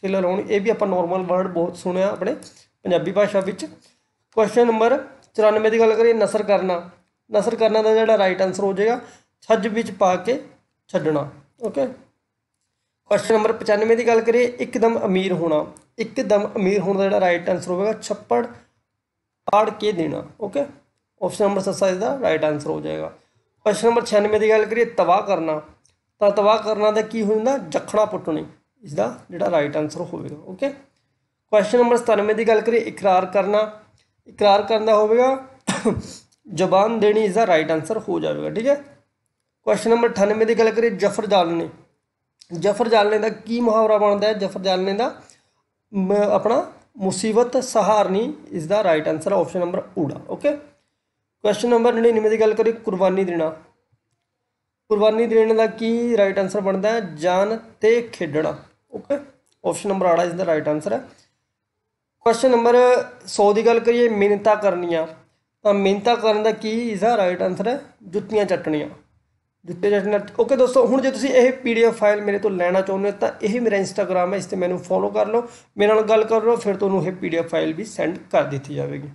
ਛਿੱਲ ਲਾਉਣੀ ਇਹ ਵੀ ਆਪਾਂ ਨਾਰਮਲ ਵਰਡ ਬਹੁਤ ਸੁਣਿਆ ਆਪਣੇ ਪੰਜਾਬੀ ਭਾਸ਼ਾ ਵਿੱਚ ਕੁਐਸਚਨ ਨੰਬਰ 94 ਦੀ ਗੱਲ ਕਰੀਏ ਨਸਰ ਕਰਨਾ ਨਸਰ ਕਰਨਾ ਦਾ ਜਿਹੜਾ ਰਾਈਟ ਆਨਸਰ ਹੋ ਜਾਏਗਾ ਛੱਜ ਵਿੱਚ ਪਾ ਕੇ ਛੱਡਣਾ ਓਕੇ ਕੁਐਸਚਨ ਨੰਬਰ 95 ਦੀ ਗੱਲ ਕਰੀਏ ਇੱਕਦਮ ਅਮੀਰ ਹੋਣਾ ਇੱਕਦਮ ਅਮੀਰ ਹੋਣ ਦਾ ਜਿਹੜਾ ਰਾਈਟ ਆਨਸਰ ਹੋਵੇਗਾ ਛੱਪੜ ਪਾੜ ਕੇ ਦੇਣਾ ਓਕੇ ਆਪਸ਼ਨ ਨੰਬਰ 7 ਦਾ ਰਾਈਟ ਆਨਸਰ ਹੋ ਜਾਏਗਾ ਕੁਐਸਚਨ ਨੰਬਰ 96 ਦੀ ਗੱਲ ਕਰੀਏ ਤਵਾ ਕਰਨਾ ਤਾਂ ਤਵਾ ਕਰਨਾ ਦਾ ਕੀ ਹੁੰਦਾ ਜਖਣਾ ਪੁੱਟਣੀ ਇਸ ਦਾ ਜਿਹੜਾ ਰਾਈਟ ਆਨਸਰ ਹੋਵੇਗਾ ਓਕੇ ਕੁਐਸਚਨ ਨੰਬਰ 97 ਦੀ ਗੱਲ ਕਰੀਏ ਇਕਰਾਰ ਕਰਨਾ ਇਕਰਾਰ ਕਰਨ ਦਾ ਹੋਵੇਗਾ ਜ਼ਬਾਨ ਦੇਣੀ ਇਜ਼ ਦਾ ਰਾਈਟ ਆਨਸਰ ਹੋ ਜਾਵੇਗਾ ਠੀਕ ਹੈ ਕੁਐਸਚਨ ਨੰਬਰ 98 ਦੀ ਗੱਲ ਕਰੀਏ ਜਫਰ ਜਾਲਨੇ ਜਫਰ ਜਾਲਨੇ ਦਾ ਕੀ ਮੁਹਾਵਰਾ ਬਣਦਾ ਹੈ ਜਫਰ ਜਾਲਨੇ ਦਾ ਆਪਣਾ ਮੁਸੀਬਤ ਸਹਾਰਨੀ ਇਸ ਦਾ ਰਾਈਟ ਆਨਸਰ ਆਪਸ਼ਨ ਨੰਬਰ ਊੜਾ ਓਕੇ ਕੁਐਸਚਨ ਨੰਬਰ 99 ਦੀ ਗੱਲ ਕਰੀਏ ਕੁਰਬਾਨੀ ਦੇਣਾ ਕੁਰਬਾਨੀ ਦੇਣ ਦਾ ਕੀ ਰਾਈਟ ਆਨਸਰ ਬਣਦਾ ਹੈ ਜਾਨ ਤੇ ਖੇਡਣਾ ਓਕੇ ਆਪਸ਼ਨ ਨੰਬਰ ਆੜਾ ਇਸ ਦਾ ਰਾਈਟ ਆਨਸਰ ਹੈ ਕੁਐਸਚਨ ਨੰਬਰ 100 ਦੀ ਗੱਲ ਕਰੀਏ ਮਿਹਨਤਾਂ ਕਰਨੀਆਂ ਮਿੰਤਾ ਕਰਨ ਦਾ ਕੀ ਇਸ ਦਾ ਰਾਈਟ ਆਨਸਰ ਹੈ ਜੁੱਤੀਆਂ ਚੱਟਣੀਆਂ ਜੁੱਤੀਆਂ ਚੱਟਣੀਆਂ ਓਕੇ ਦੋਸਤੋ ਹੁਣ ਜੇ ਤੁਸੀਂ ਇਹ ਪੀਡੀਐਫ ਫਾਈਲ ਮੇਰੇ ਤੋਂ ਲੈਣਾ ਚਾਹੁੰਦੇ ਹੋ ਤਾਂ ਇਹ ਮੇਰਾ ਇੰਸਟਾਗ੍ਰam ਹੈ ਇਸ ਤੇ ਮੈਨੂੰ ਫੋਲੋ ਕਰ ਲਓ ਮੇਰੇ ਨਾਲ ਗੱਲ ਕਰ ਲਓ ਫਿਰ ਤੁਹਾਨੂੰ ਇਹ ਪੀਡੀਐਫ ਫਾਈਲ ਵੀ ਸੈਂਡ ਕਰ ਦਿੱਤੀ ਜਾਵੇਗੀ